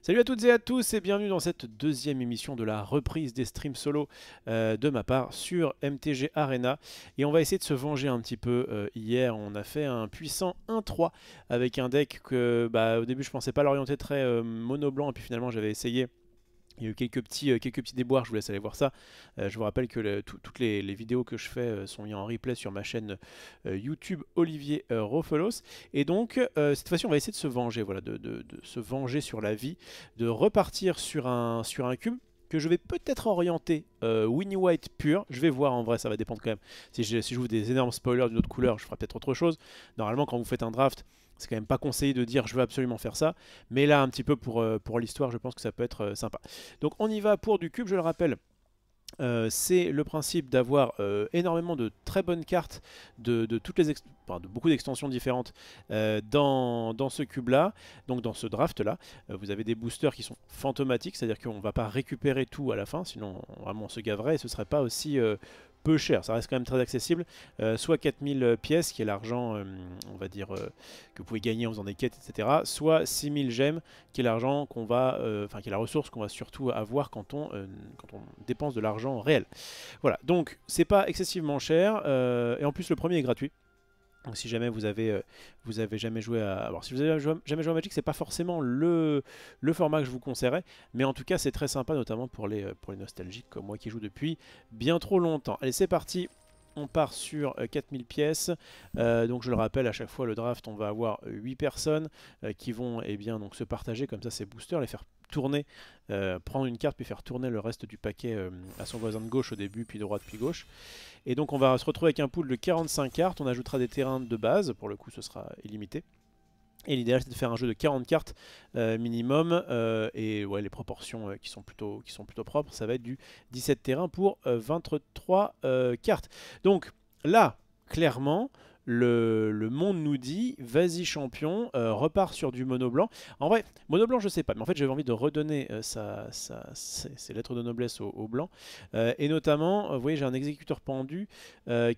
Salut à toutes et à tous et bienvenue dans cette deuxième émission de la reprise des streams solo euh, de ma part sur MTG Arena. Et on va essayer de se venger un petit peu. Euh, hier, on a fait un puissant 1-3 avec un deck que bah, au début je pensais pas l'orienter très euh, mono blanc et puis finalement j'avais essayé il y a eu quelques petits, euh, quelques petits déboires, je vous laisse aller voir ça. Euh, je vous rappelle que toutes les, vidéos que je fais euh, sont mises en replay sur ma chaîne YouTube Olivier Rofelos. Et donc, cette fois-ci, on va essayer de se venger, voilà, de, se venger sur la vie, de repartir sur un, sur un cube que je vais peut-être orienter Winnie White pur. Je vais voir en vrai, ça va dépendre quand même. Si je, si je des énormes spoilers d'une autre couleur, je ferai peut-être autre chose. Normalement, quand vous faites un draft, c'est quand même pas conseillé de dire je veux absolument faire ça, mais là un petit peu pour, euh, pour l'histoire je pense que ça peut être euh, sympa. Donc on y va pour du cube, je le rappelle. Euh, c'est le principe d'avoir énormément de très bonnes cartes de, toutes les de beaucoup d'extensions différentes dans, ce cube là, donc dans ce draft là. vous avez des boosters qui sont fantomatiques, c'est-à-dire qu'on ne va pas récupérer tout à la fin, sinon vraiment on se gaverait et ce ne serait pas aussi peu cher, ça reste quand même très accessible, euh, soit 4000 euh, pièces, qui est l'argent, euh, on va dire, que vous pouvez gagner en faisant des quêtes, etc., soit 6000 gemmes, qui est l'argent qu'on va, enfin, qui est la ressource qu'on va surtout avoir quand on, quand on dépense de l'argent réel. Voilà, donc c'est pas excessivement cher, et en plus le premier est gratuit si jamais vous avez, euh, vous avez jamais joué à... Alors si vous avez jamais joué à Magic, c'est pas forcément le, le format que je vous conseillerais, mais en tout cas c'est très sympa, notamment pour les, euh, pour les nostalgiques comme moi qui joue depuis bien trop longtemps. Allez, c'est parti on part sur 4000 euh, pièces, donc je le rappelle à chaque fois le draft on va avoir 8 personnes qui vont eh bien, donc, se partager, comme ça ces boosters, les faire tourner, euh, prendre une carte puis faire tourner le reste du paquet euh, à son voisin de gauche au début, puis de droite, puis gauche. Et donc on va se retrouver avec un pool de 45 cartes, on ajoutera des terrains de base, pour le coup ce sera illimité. Et l'idéal c'est de faire un jeu de 40 cartes euh, minimum et ouais, les proportions qui, sont plutôt, qui sont plutôt propres, ça va être du 17 terrains pour 23 cartes. Donc là, clairement, le, monde nous dit vas-y champion, repart euh, repars sur du mono blanc. En vrai, mono blanc je sais pas, mais en fait j'avais envie de redonner ces euh, sa, ses, lettres de noblesse au, blanc. Euh, et notamment, vous voyez j'ai un exécuteur pendu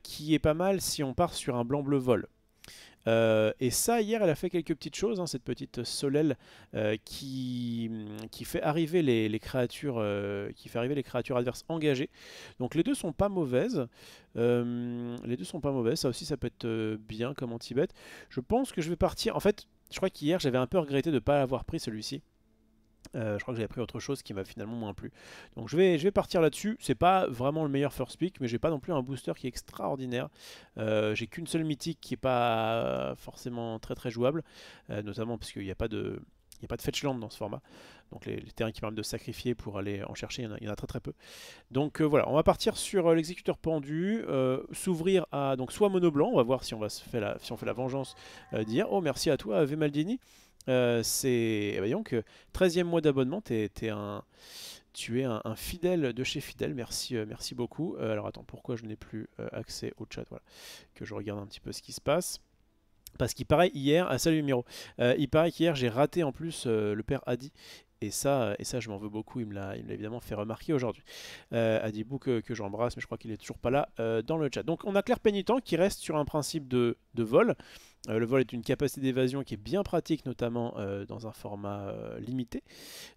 qui est pas mal si on part sur un blanc bleu vol. Euh, et ça, hier, elle a fait quelques petites choses, hein, cette petite solelle euh, mm, qui, fait arriver les, créatures, euh, qui fait arriver les créatures adverses engagées. Donc les deux sont pas mauvaises. les deux sont pas mauvaises. Ça aussi, ça peut être bien comme anti-bête. Je pense que je vais partir. En fait, je crois qu'hier, j'avais un peu regretté de ne pas avoir pris celui-ci. Euh, je crois que j'ai pris autre chose qui m'a finalement moins plu. Donc je vais, je vais partir là-dessus. C'est pas vraiment le meilleur first pick, mais j'ai pas non plus un booster qui est extraordinaire. Euh, j'ai qu'une seule mythique qui est pas forcément très très jouable, euh, notamment parce qu'il n'y a pas de... Il pas de land dans ce format. Donc les, terrains qui permettent de sacrifier pour aller en chercher, il y en a, très très peu. Donc voilà, on va partir sur l'exécuteur pendu, s'ouvrir à donc soit mono blanc, on va voir si on, va se fait la, si on fait la vengeance, dire « Oh merci à toi Vemaldini. Euh, c'est voyons eh ben, que, 13e mois d'abonnement, tu es un, fidèle de chez fidèle, merci, euh, merci beaucoup. Euh, alors attends, pourquoi je n'ai plus accès au chat Voilà, que je regarde un petit peu ce qui se passe. Parce qu'il paraît hier, ah salut Miro, il paraît qu'hier j'ai raté en plus le père Adi et ça, et ça, je m'en veux beaucoup. Il me l'a évidemment fait remarquer aujourd'hui. Euh, Adibou que, que j'embrasse, mais je crois qu'il est toujours pas là dans le chat. Donc on a Claire Pénitent qui reste sur un principe de, de vol. Euh, le vol est une capacité d'évasion qui est bien pratique, notamment euh, dans un format euh, limité.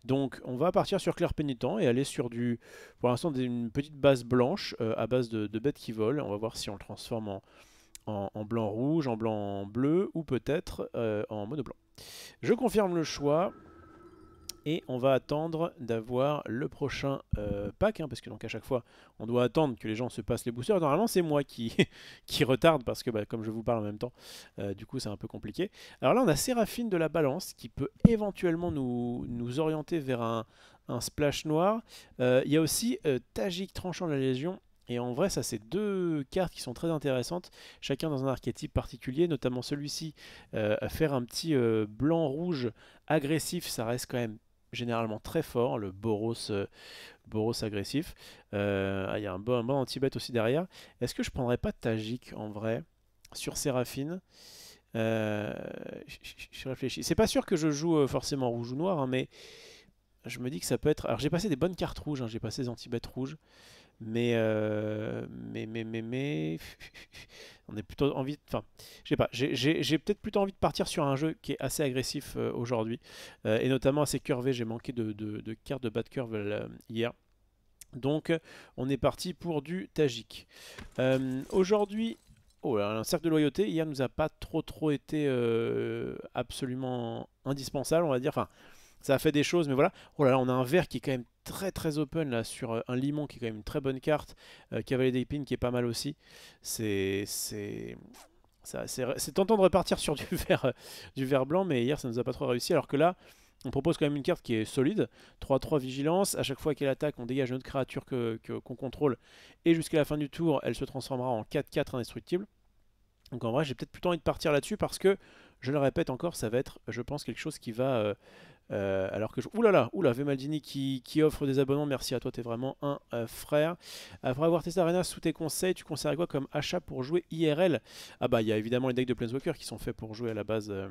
Donc on va partir sur Claire Pénitent et aller sur du, pour l'instant, une petite base blanche à base de, bêtes qui volent. On va voir si on le transforme en, en, en blanc rouge, en blanc bleu ou peut-être en mono blanc. Je confirme le choix et on va attendre d'avoir le prochain euh, pack, hein, parce que donc à chaque fois on doit attendre que les gens se passent les boosters. Normalement c'est moi qui, qui retarde, parce que bah, comme je vous parle en même temps, euh, du coup c'est un peu compliqué. Alors là on a Séraphine de la Balance qui peut éventuellement nous, nous orienter vers un, splash noir. Euh, il y a aussi Tagic, Tranchant la Légion et en vrai, ça, c'est deux cartes qui sont très intéressantes, chacun dans un archétype particulier, notamment celui-ci. faire un petit blanc-rouge agressif, ça reste quand même généralement très fort, le Boros, euh, Boros agressif. Euh, ah, il y a un bon, anti-bête aussi derrière. Est-ce que je prendrais pas Tajik en vrai sur Séraphine euh, Je réfléchis. C'est pas sûr que je joue forcément rouge ou noir, hein, mais je me dis que ça peut être. Alors j'ai passé des bonnes cartes rouges, hein, j'ai passé des anti-bêtes rouges. Euh, mais, mais, mais, mais, on est plutôt envie. De... Enfin, je sais pas. J'ai peut-être plutôt envie de partir sur un jeu qui est assez agressif euh, aujourd'hui, euh, et notamment assez curvé. J'ai manqué de, cartes de Bad curve hier. Donc, on est parti pour du tagique. aujourd'hui. Oh là, un cercle de loyauté, hier nous a pas trop trop été absolument indispensable, on va dire. Enfin, ça a fait des choses, mais voilà. Oh là là, on a un verre qui est quand même très très open là sur euh, un Limon qui est quand même une très bonne carte, euh, Cavalier d'Épine qui est pas mal aussi. C'est c'est tentant de repartir sur du vert, euh, du vert blanc, mais hier ça nous a pas trop réussi. Alors que là, on propose quand même une carte qui est solide. 3-3 vigilance. À chaque fois qu'elle attaque, on dégage une autre créature qu'on contrôle. Et jusqu'à la fin du tour, elle se transformera en 4-4 indestructible. Donc en vrai, j'ai peut-être plutôt envie de partir là-dessus parce que, je le répète encore, ça va être, je pense, quelque chose qui va... Euh, alors que je... Oulala, là là, oula, Vemaldini qui, qui, offre des abonnements, merci à toi, t'es vraiment un euh, frère. Après avoir testé Arena, sous tes conseils, tu conserves quoi comme achat pour jouer IRL Ah bah, il y a évidemment les decks de Planeswalker qui sont faits pour jouer à la base... Euh,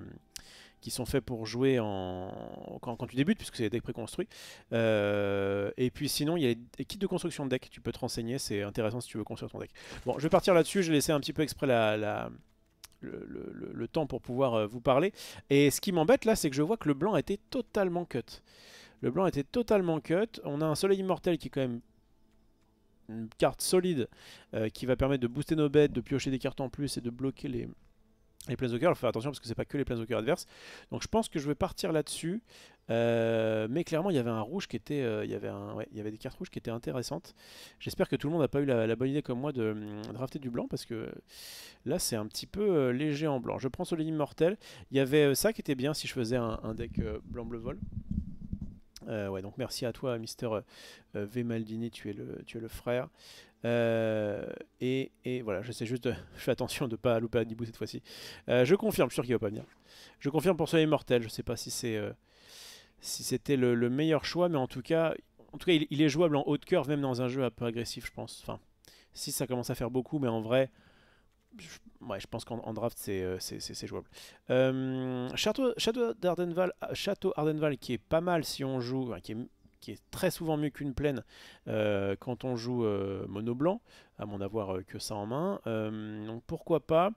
qui sont faits pour jouer en... quand, tu débutes, puisque c'est des decks préconstruits. et puis sinon, il y a les kits de construction de deck, tu peux te renseigner, c'est intéressant si tu veux construire ton deck. Bon, je vais partir là-dessus, j'ai laissé un petit peu exprès la, la le, temps pour pouvoir euh, vous parler. Et ce qui m'embête là, c'est que je vois que le blanc était totalement cut. Le blanc était totalement cut. On a un soleil immortel qui est quand même une carte solide euh, qui va permettre de booster nos bêtes, de piocher des cartes en plus et de bloquer les, les planeswalkers. Il faut faire attention parce que c'est pas que les planeswalkers adverses. Donc je pense que je vais partir là-dessus. Euh, mais clairement, il y avait un rouge qui était, euh, il y avait un, il y avait des cartes rouges qui étaient intéressantes. J'espère que tout le monde n'a pas eu la, bonne idée comme moi de, hum, rafter drafter du blanc parce que là, c'est un petit peu euh, léger en blanc. Je prends Soleil Immortel. Il y avait ça qui était bien si je faisais un, deck blanc bleu vol. ouais, donc merci à toi, Mister V Maldini, tu es le, tu es le frère. et, voilà, je sais juste, je fais attention de ne pas louper Anibou cette fois-ci. je confirme, je suis sûr qu'il va pas venir. Je confirme pour Soleil immortel je ne sais pas si c'est si c'était le, meilleur choix, mais en tout cas, en tout cas il, est jouable en haute de curve, même dans un jeu un peu agressif, je pense. Enfin, si ça commence à faire beaucoup, mais en vrai, je, je pense qu'en draft, c'est euh, jouable. Euh, Château, Château d'Ardenval, Ardenval, qui est pas mal si on joue, qui est, très souvent mieux qu'une plaine euh, quand on joue mono blanc, à mon avoir que ça en main. donc pourquoi pas.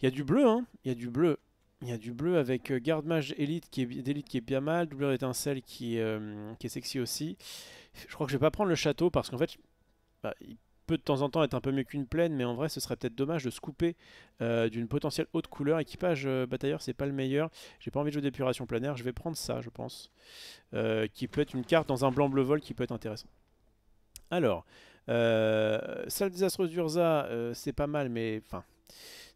Il y a du bleu, hein Il y a du bleu. Il y a du bleu avec euh, garde mage élite qui est d'élite qui est bien mal, doubleur d'étincelle qui, euh, qui est sexy aussi. Je crois que je vais pas prendre le château parce qu'en fait, bah, il peut de temps en temps être un peu mieux qu'une plaine, mais en vrai ce serait peut-être dommage de se couper euh, d'une potentielle haute couleur. Équipage batailleur, batailleur c'est pas le meilleur. J'ai pas envie de jouer d'épuration planaire, je vais prendre ça je pense. qui peut être une carte dans un blanc bleu vol qui peut être intéressant. Alors, salle désastreuse d'Urza, c'est pas mal mais enfin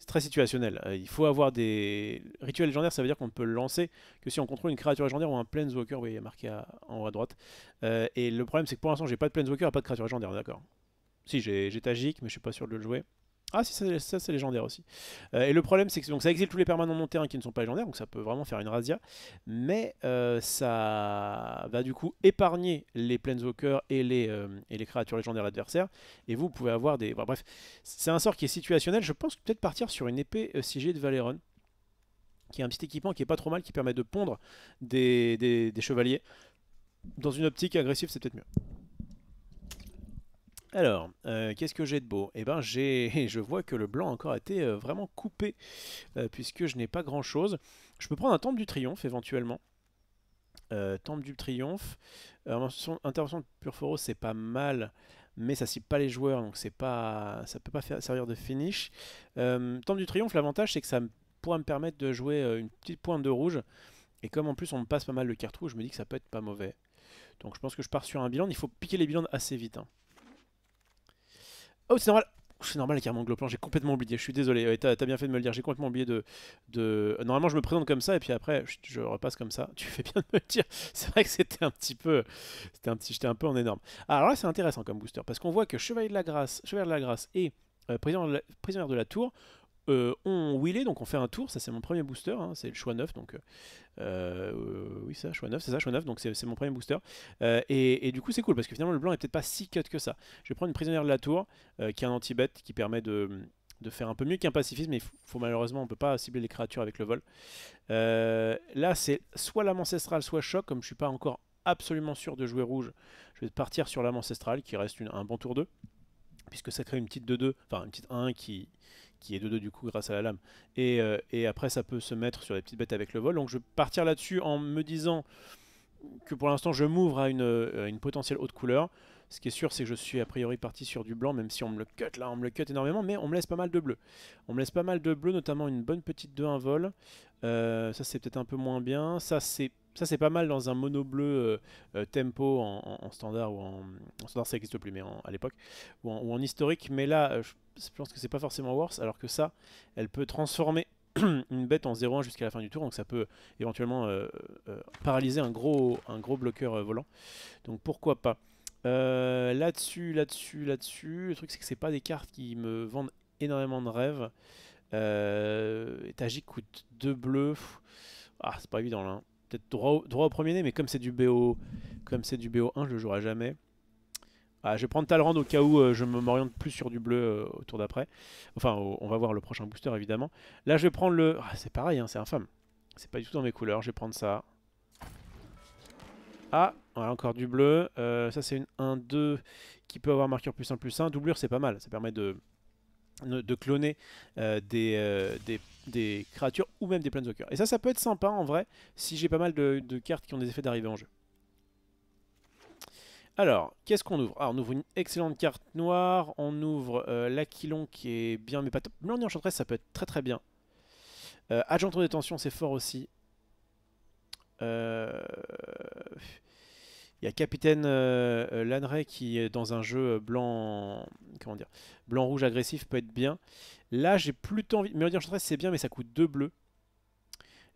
très situationnel. Euh, il faut avoir des rituels légendaires, ça veut dire qu'on peut peut lancer que si on contrôle une créature légendaire ou un planeswalker. Oui, il y a marqué en haut à droite. Euh, et le problème, c'est que pour l'instant, j'ai pas de planeswalker et pas de créature légendaire, d'accord. Si, j'ai Tagique mais je suis pas sûr de le jouer. Ah si, ça, c'est légendaire aussi. Euh, et le problème c'est que donc, ça exile tous les permanents non qui ne sont pas légendaires, donc ça peut vraiment faire une razzia. Mais euh, ça va du coup épargner les Planeswalkers et les, euh, et les créatures légendaires adversaires. Et vous pouvez avoir des... bref, c'est un sort qui est situationnel. Je pense peut-être partir sur une épée CG de Valeron qui est un petit équipement qui est pas trop mal, qui permet de pondre des, des chevaliers. Dans une optique agressive, c'est peut-être mieux. Alors, euh, qu'est-ce que j'ai de beau Eh ben, j'ai, je vois que le blanc a encore été euh, vraiment coupé, euh, puisque je n'ai pas grand-chose. Je peux prendre un temple du triomphe, éventuellement. temple du triomphe. intervention de Purforo, c'est pas mal, mais ça cible pas les joueurs, donc c'est pas, ça peut pas faire, servir de finish. temple du triomphe, l'avantage, c'est que ça pourra me permettre de jouer une petite pointe de rouge. Et comme en plus on me passe pas mal le cartouche, je me dis que ça peut être pas mauvais. Donc je pense que je pars sur un bilan. Il faut piquer les bilans assez vite. Hein. Oh, c'est normal. C'est normal, carrément Gloplan, j'ai complètement oublié, je suis désolé, t'as bien fait de me le dire, j'ai complètement oublié de, Normalement je me présente comme ça et puis après je, repasse comme ça, tu fais bien de me le dire, c'est vrai que c'était un petit peu, c'était un petit, j'étais un peu en énorme. Alors là c'est intéressant comme booster, parce qu'on voit que Chevalier de la Grâce, Chevalier de la Grâce et euh, prisonnière, de la, Tour euh, ont wheelé, donc on fait un tour, ça c'est mon premier booster, hein. c'est le choix neuf, donc euh, euh, oui, ça, choix 9, c'est ça, choix 9, donc c'est mon premier booster. Euh, et, du coup, c'est cool parce que finalement, le blanc est peut-être pas si cut que ça. Je vais prendre une prisonnière de la tour euh, qui est un anti-bet qui permet de, faire un peu mieux qu'un pacifisme, mais faut, malheureusement on peut pas cibler les créatures avec le vol. là c'est soit l'âme ancestrale, soit choc, comme je suis pas encore absolument sûr de jouer rouge, je vais partir sur l'âme ancestrale qui reste un bon tour 2, puisque ça crée une petite 2-2, enfin une petite 1 qui, qui est de 2 du coup grâce à la lame. Euh, et, après, ça peut se mettre sur les petites bêtes avec le vol. Donc je vais partir là-dessus en me disant que pour l'instant, je m'ouvre à euh, une, potentielle haute couleur. Ce qui est sûr, c'est que je suis a priori parti sur du blanc, même si on me le cut là, on me le cut énormément, mais on me laisse pas mal de bleu. On me laisse pas mal de bleu, notamment une bonne petite 2-1 vol. Euh, ça, c'est peut-être un peu moins bien. Ça, c'est ça, c'est pas mal dans un mono bleu euh, euh, tempo en, standard ou en, standard, ça n'existe plus, mais à l'époque, ou, en, historique. Mais là, euh, je pense que c'est pas forcément worse, alors que ça, elle peut transformer une bête en 0-1 jusqu'à la fin du tour, donc ça peut éventuellement paralyser un gros, un gros bloqueur volant. Donc pourquoi pas Là-dessus, là-dessus, là-dessus, le truc c'est que c'est pas des cartes qui me vendent énormément de rêves. Euh, coûte 2 bleus. Ah, c'est pas évident là. Hein peut-être droit, au premier nez, mais comme c'est du BO, comme c'est du BO1, je le jouerai jamais. Ah, je vais prendre Talrand au cas où euh, je je m'oriente plus sur du bleu euh, autour au tour d'après. Enfin, on va voir le prochain booster évidemment. Là, je vais prendre le. Ah, c'est pareil, hein, c'est infâme. C'est pas du tout dans mes couleurs. Je vais prendre ça. Ah, voilà, encore du bleu. Euh, ça, c'est une 1-2 qui peut avoir marqueur plus 1 plus 1. Doublure, c'est pas mal. Ça permet de, de cloner euh, euh, des, créatures ou même des planeswalkers. Et ça, ça peut être sympa en vrai, si j'ai pas mal de, cartes qui ont des effets d'arrivée en jeu. Alors, qu'est-ce qu'on ouvre Alors, ah, on ouvre une excellente carte noire, on ouvre euh, l'Aquilon qui est bien mais pas top. Mais en enchantress, ça peut être très très bien. Agent de détention, c'est fort aussi. Euh... Il y a Capitaine euh, euh qui est dans un jeu euh, blanc, comment dire, blanc rouge agressif peut être bien. Là, j'ai plutôt envie. Mélodie Enchantress, c'est bien, mais ça coûte 2 bleus.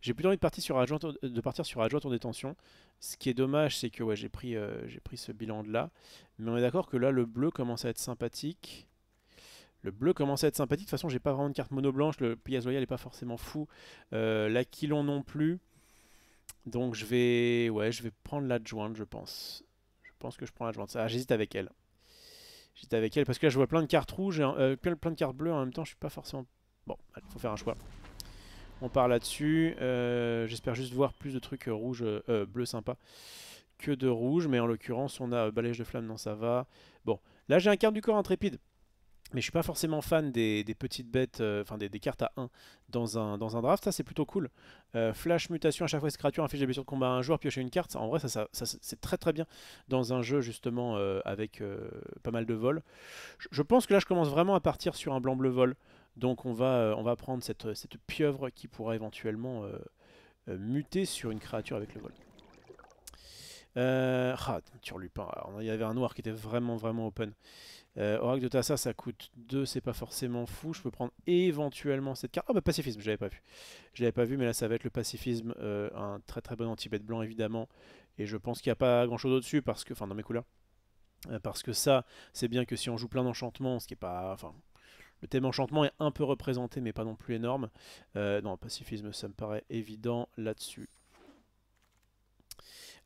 J'ai plutôt envie de partir sur adjoint, de partir sur adjoint en détention. Ce qui est dommage, c'est que ouais, j'ai pris, euh, pris ce bilan de là. Mais on est d'accord que là, le bleu commence à être sympathique. Le bleu commence à être sympathique. De toute façon, j'ai pas vraiment de carte mono blanche. Le Piaz Loyal n'est pas forcément fou. Euh, la non plus. Donc je vais, ouais, je vais prendre l'adjointe, je pense. Je pense que je prends l'adjointe. Ah, j'hésite avec elle. J'hésite avec elle parce que là je vois plein de cartes rouges et euh, plein de cartes bleues en même temps. Je suis pas forcément. Bon, il faut faire un choix. On part là-dessus. Euh, j'espère juste voir plus de trucs rouges, euh, bleus sympas que de rouges. Mais en l'occurrence, on a balèche de flamme, non ça va. Bon, là j'ai un carte du corps intrépide. Mais je suis pas forcément fan des, petites bêtes, euh, enfin des, cartes à 1 dans un, dans un draft, ça c'est plutôt cool. Euh, flash, mutation, à chaque fois que cette créature inflige des blessures de combat à un joueur, piocher une carte, en vrai ça, c'est très très bien dans un jeu justement euh, avec pas mal de vols. Je, pense que là je commence vraiment à partir sur un blanc-bleu vol, donc on va, on va prendre cette, cette pieuvre qui pourra éventuellement muter sur une créature avec le vol. Euh, ah, sur Lupin. il y avait un noir qui était vraiment, vraiment open. Euh, Oracle de Tassa, ça coûte 2, c'est pas forcément fou. Je peux prendre éventuellement cette carte. Ah bah pacifisme, je l'avais pas vu. Je l'avais pas vu, mais là ça va être le pacifisme, euh, un très très bon anti-bête blanc évidemment. Et je pense qu'il n'y a pas grand chose au-dessus, parce que, enfin dans mes couleurs. parce que ça, c'est bien que si on joue plein d'enchantements, ce qui est pas. Enfin, le thème enchantement est un peu représenté, mais pas non plus énorme. non, pacifisme, ça me paraît évident là-dessus.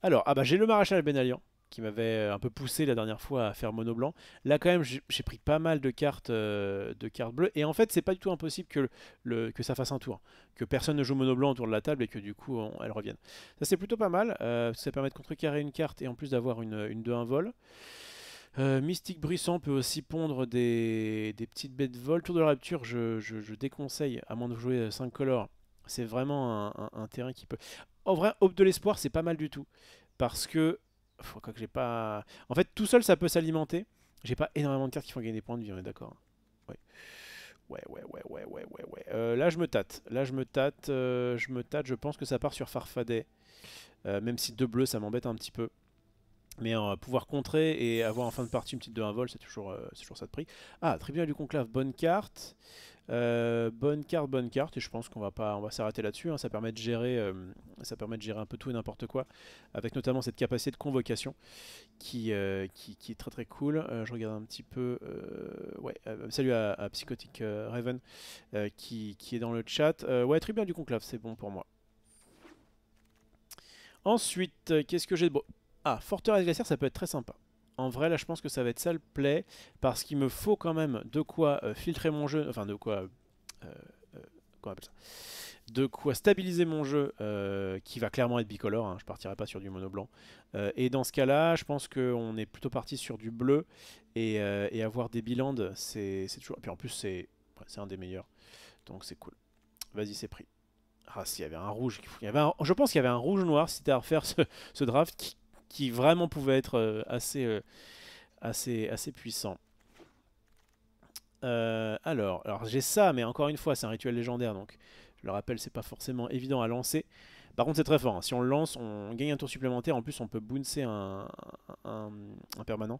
Alors, ah bah j'ai le maréchal Benalian qui m'avait euh, un peu poussé la dernière fois à faire mono blanc. Là quand même j'ai pris pas mal de cartes euh, de cartes bleues et en fait c'est pas du tout impossible que, le, que ça fasse un tour, que personne ne joue mono blanc autour de la table et que du coup elles reviennent. Ça c'est plutôt pas mal, euh, ça permet de contrecarrer une carte et en plus d'avoir une, une 2-1 vol. Mystique Bruissant peut aussi pondre des, des, petites bêtes vol. Tour de la rupture, je, déconseille, à moins de jouer 5 colors. C'est vraiment un, terrain qui peut... En vrai, Hope de l'espoir, c'est pas mal du tout. Parce que. Faut que j'ai pas. En fait, tout seul, ça peut s'alimenter. J'ai pas énormément de cartes qui font gagner des points de vie, on est d'accord. Hein. Ouais. Ouais, ouais, ouais, ouais, ouais, ouais, euh, là, je me tâte. Là, je me tâte. Euh, je me tâte. Je pense que ça part sur Farfadet. Euh, même si deux bleus, ça m'embête un petit peu. Mais euh, pouvoir contrer et avoir en fin de partie une petite de 1 vol, c'est toujours, euh, toujours ça de prix. Ah, tribunal du conclave, bonne carte. Euh, bonne carte, bonne carte. Et je pense qu'on va pas, on va s'arrêter là-dessus. Hein. Ça, permet de gérer, ça permet de gérer un peu tout et n'importe quoi. Avec notamment cette capacité de convocation qui, qui, est très très cool. je regarde un petit peu... ouais, salut à, à Psychotic Raven qui, qui, est dans le chat. ouais, tribunal du conclave, c'est bon pour moi. Ensuite, qu'est-ce que j'ai de ah, forteresse glaciaire, ça peut être très sympa. En vrai, là, je pense que ça va être ça le play, parce qu'il me faut quand même de quoi euh, filtrer mon jeu, enfin de quoi... Euh, euh, comment appelle ça De quoi stabiliser mon jeu, qui va clairement être bicolore, hein, je partirai pas sur du mono blanc. et dans ce cas-là, je pense qu'on est plutôt parti sur du bleu, et, avoir des bilans, c'est toujours... Et puis en plus, c'est un des meilleurs, donc c'est cool. Vas-y, c'est pris. Ah, s'il y avait un rouge. Je pense qu'il y avait un rouge-noir, si c'était à refaire ce, ce draft, qui, qui vraiment pouvait être euh, euh, assez, assez, assez puissant. Euh, alors, alors j'ai ça, mais encore une fois, c'est un rituel légendaire, donc je le rappelle, c'est pas forcément évident à lancer. Par contre, c'est très fort. Hein. Si on le lance, on gagne un tour supplémentaire. En plus, on peut bouncer un, un, permanent.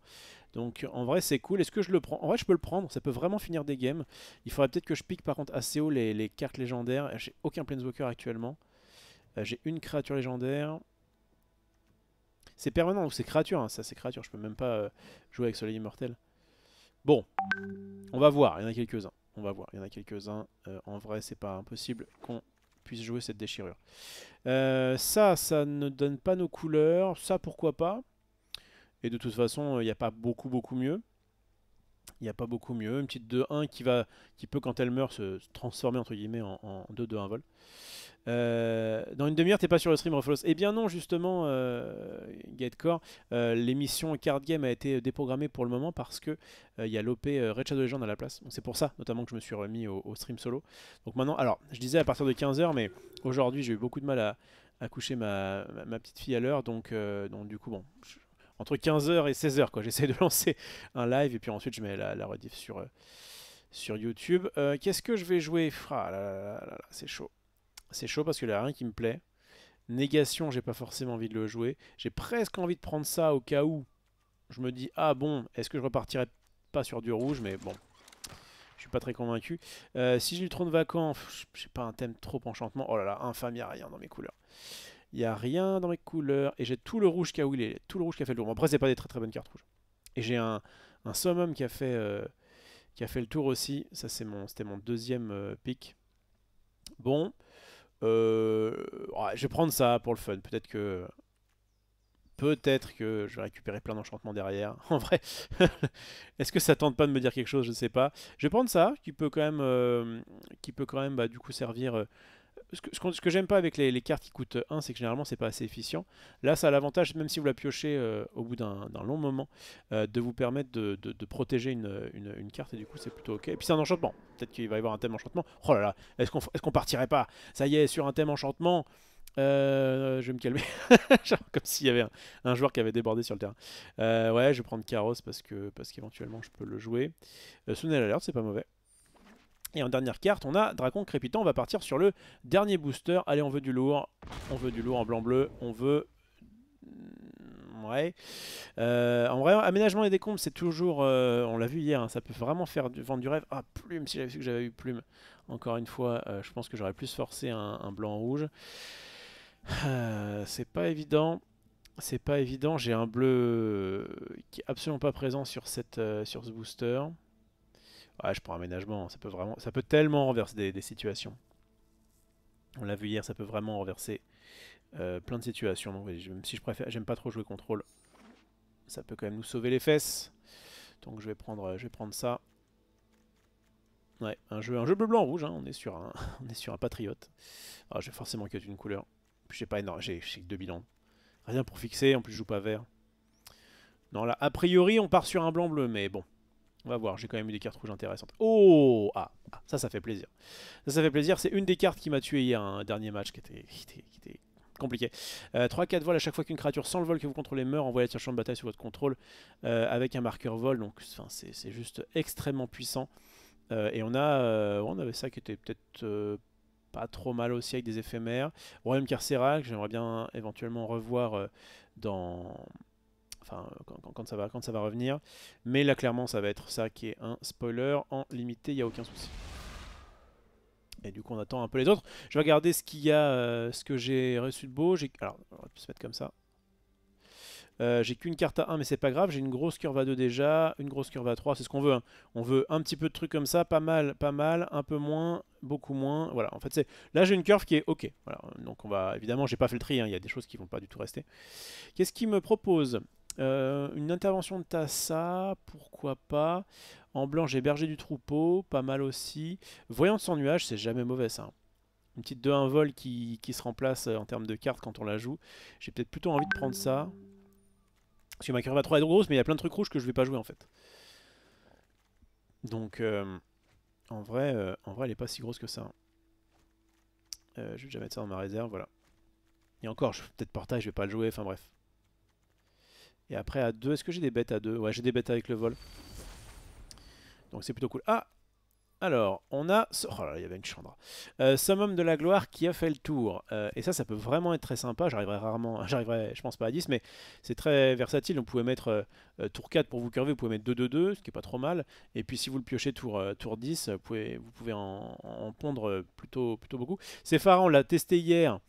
Donc, en vrai, c'est cool. Est-ce que je le prends En vrai, je peux le prendre. Ça peut vraiment finir des games. Il faudrait peut-être que je pique, par contre, assez haut les, les cartes légendaires. J'ai aucun Planeswalker actuellement. J'ai une créature légendaire. C'est permanent, ou c'est créature, hein. ça c'est créature, je peux même pas euh, jouer avec Soleil Immortel. Bon, on va voir, il y en a quelques-uns. On va voir, il y en a quelques-uns. Euh, en vrai, c'est pas impossible qu'on puisse jouer cette déchirure. Euh, ça, ça ne donne pas nos couleurs. Ça, pourquoi pas Et de toute façon, il n'y a pas beaucoup, beaucoup mieux. Il n'y a pas beaucoup mieux. Une petite 2-1 qui, va, qui peut, quand elle meurt, se transformer entre guillemets en, en 2-2-1 vol. Euh, dans une demi-heure, t'es pas sur le stream, refloss Eh bien non, justement, euh, euh, l'émission Card Game a été déprogrammée pour le moment parce que il euh, y a l'OP Red Shadow Legend à la place. C'est pour ça, notamment, que je me suis remis au, stream solo. Donc maintenant, alors, je disais à partir de 15h, mais aujourd'hui, j'ai eu beaucoup de mal à, à coucher ma, petite fille à l'heure. Donc, donc du coup, bon, entre 15h et 16h, quoi. J'essaie de lancer un live et puis ensuite, je mets la, la rediff sur... sur YouTube. Qu'est-ce que je vais jouer Ah là là là, là c'est chaud c'est chaud parce qu'il n'y a rien qui me plaît. Négation, j'ai pas forcément envie de le jouer. J'ai presque envie de prendre ça au cas où je me dis ah bon, est-ce que je repartirais pas sur du rouge, mais bon. Je suis pas très convaincu. Euh, si j'ai le trône vacant, j'ai pas un thème trop enchantement. Oh là là, infâme, il a rien dans mes couleurs. Il n'y a rien dans mes couleurs. Et j'ai tout le rouge où il est tout le rouge qui a fait le tour. Bon, après, c'est pas des très très bonnes cartes rouges. Et j'ai un, un, summum qui a fait euh, qui a fait le tour aussi. Ça, c'est mon, c'était mon deuxième euh, pic. Bon, euh, je vais prendre ça pour le fun. Peut-être que... Peut-être que je vais récupérer plein d'enchantements derrière. En vrai, est-ce que ça tente pas de me dire quelque chose Je ne sais pas. Je vais prendre ça, qui peut quand même, euh, qui peut quand même bah, du coup servir euh, ce que, j'aime pas avec les, cartes qui coûtent 1, c'est que généralement c'est pas assez efficient. Là, ça a l'avantage, même si vous la piochez euh, au bout d'un long moment, euh, de vous permettre de, protéger une, carte et du coup c'est plutôt ok. Et puis c'est un enchantement, peut-être qu'il va y avoir un thème enchantement. Oh là là, est-ce qu'on est partirait pas Ça y est, sur un thème enchantement, euh, je vais me calmer. comme s'il y avait un, joueur qui avait débordé sur le terrain. Euh, ouais, je vais prendre Carrosse parce parce qu'éventuellement je peux le jouer. Euh, l'alerte, c'est pas mauvais. Et en dernière carte, on a Dragon Crépitant. On va partir sur le dernier booster. Allez, on veut du lourd. On veut du lourd en blanc-bleu. On veut... Mm, ouais. Euh, en vrai, aménagement et décompte c'est toujours... Euh, on l'a vu hier, hein, ça peut vraiment faire du, vendre du rêve. Ah, plume, si j'avais su que j'avais eu plume. Encore une fois, euh, je pense que j'aurais plus forcé un, un blanc-rouge. c'est pas évident. C'est pas évident. J'ai un bleu qui est absolument pas présent sur, cette, sur ce booster. Ouais, je prends aménagement. Ça peut vraiment, ça peut tellement renverser des, situations. On l'a vu hier, ça peut vraiment renverser euh, plein de situations. même si je préfère, j'aime pas trop jouer contrôle, ça peut quand même nous sauver les fesses. Donc je vais prendre, je vais prendre ça. Ouais, un jeu, un jeu bleu, blanc, rouge. Hein. On est sur un, on est sur un patriote. Alors, ah, je vais forcément que une couleur. j'ai pas énorme, j'ai que deux bilans. Rien pour fixer. En plus, je joue pas vert. Non, là, a priori, on part sur un blanc bleu, mais bon. On va voir, j'ai quand même eu des cartes rouges intéressantes. Oh ah, ah, ça, ça fait plaisir. Ça, ça fait plaisir. C'est une des cartes qui m'a tué hier, un dernier match qui était, compliqué. 3-4 euh, vols à chaque fois qu'une créature sans le vol que vous contrôlez meurt, envoyez la champ de bataille sur votre contrôle euh, avec un marqueur vol. Donc c'est juste extrêmement puissant. Euh, et on a on avait ça qui était peut-être pas trop mal aussi avec des éphémères. Royaume même que j'aimerais bien éventuellement revoir dans enfin euh, quand, ça va, revenir. Mais là clairement ça va être ça qui est un spoiler en limité, il n'y a aucun souci. Et du coup on attend un peu les autres. Je vais regarder ce qu'il y a, euh, ce que j'ai reçu de beau. Alors on va se mettre comme ça. Euh, j'ai qu'une carte à 1 mais c'est pas grave, j'ai une grosse curve à 2 déjà, une grosse curve à 3, c'est ce qu'on veut. Hein. On veut un petit peu de trucs comme ça, pas mal, pas mal, un peu moins, beaucoup moins. Voilà, en fait c'est... Là j'ai une curve qui est ok. Voilà, donc on va... Évidemment j'ai pas fait le tri, hein. il y a des choses qui vont pas du tout rester. Qu'est-ce qu'il me propose euh, une intervention de Tassa, pourquoi pas. En blanc, j'ai berger du troupeau, pas mal aussi. Voyant sans nuage, c'est jamais mauvais ça. Une petite 2-1 vol qui, se remplace euh, en termes de cartes quand on la joue. J'ai peut-être plutôt envie de prendre ça. Parce que ma curve à 3 est grosse, mais il y a plein de trucs rouges que je vais pas jouer en fait. Donc, euh, en, vrai, en vrai, elle est pas si grosse que ça. je vais déjà mettre ça dans ma réserve, voilà. Et encore, je peut-être portail, je vais pas le jouer, enfin bref. Et après à 2, est-ce que j'ai des bêtes à 2 Ouais, j'ai des bêtes avec le vol. Donc c'est plutôt cool. Ah alors, on a... Oh là, il y avait une chandra. Euh, Summum de la gloire qui a fait le tour. Euh, et ça, ça peut vraiment être très sympa. J'arriverai rarement... J'arriverai, je pense, pas à 10, mais c'est très versatile. On pouvait mettre euh, euh, tour 4 pour vous curver, vous pouvez mettre 2-2-2, ce qui est pas trop mal. Et puis, si vous le piochez tour, tour 10, vous pouvez, vous pouvez en, pondre plutôt, plutôt beaucoup. pharaon, on l'a testé hier.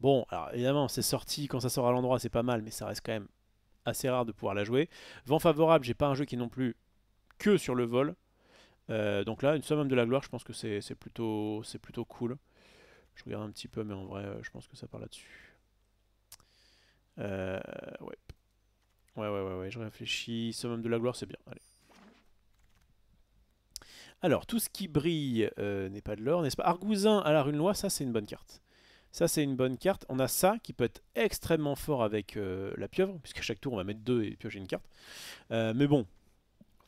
Bon, alors évidemment, c'est sorti quand ça sort à l'endroit, c'est pas mal, mais ça reste quand même assez rare de pouvoir la jouer. Vent favorable, j'ai pas un jeu qui est non plus que sur le vol. Euh, donc là, une summum de la gloire, je pense que c'est plutôt, plutôt cool. Je regarde un petit peu, mais en vrai, euh, je pense que ça part là-dessus. Euh, ouais. ouais. Ouais, ouais, je réfléchis. Summum de la gloire, c'est bien. Alors, tout ce qui brille n'est pas de l'or, n'est-ce pas Argousin à la rune loi, ça c'est une bonne carte. Ça, c'est une bonne carte. On a ça qui peut être extrêmement fort avec euh, la pieuvre, puisqu'à chaque tour, on va mettre deux et piocher une carte. Euh, mais bon,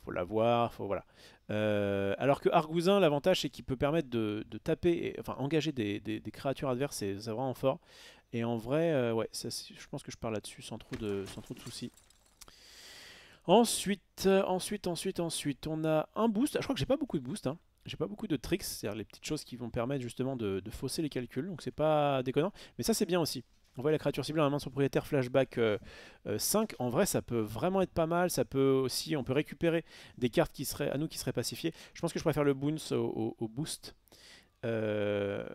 faut l'avoir, faut voilà. Euh, alors que Argousin, l'avantage, c'est qu'il peut permettre de, taper, et, enfin engager des, créatures adverses, c'est vraiment fort. Et en vrai, ouais, je pense que je parle là-dessus sans trop de, soucis. Ensuite, ensuite, ensuite, ensuite, on a un boost. Je crois que j'ai pas beaucoup de boost. Hein j'ai pas beaucoup de tricks, c'est-à-dire les petites choses qui vont permettre justement de, fausser les calculs, donc c'est pas déconnant. Mais ça c'est bien aussi. On voit la créature ciblée en main son propriétaire flashback 5. Euh, euh, en vrai, ça peut vraiment être pas mal. Ça peut aussi, on peut récupérer des cartes qui seraient à nous qui seraient pacifiées. Je pense que je préfère le boons au, boost. Euh,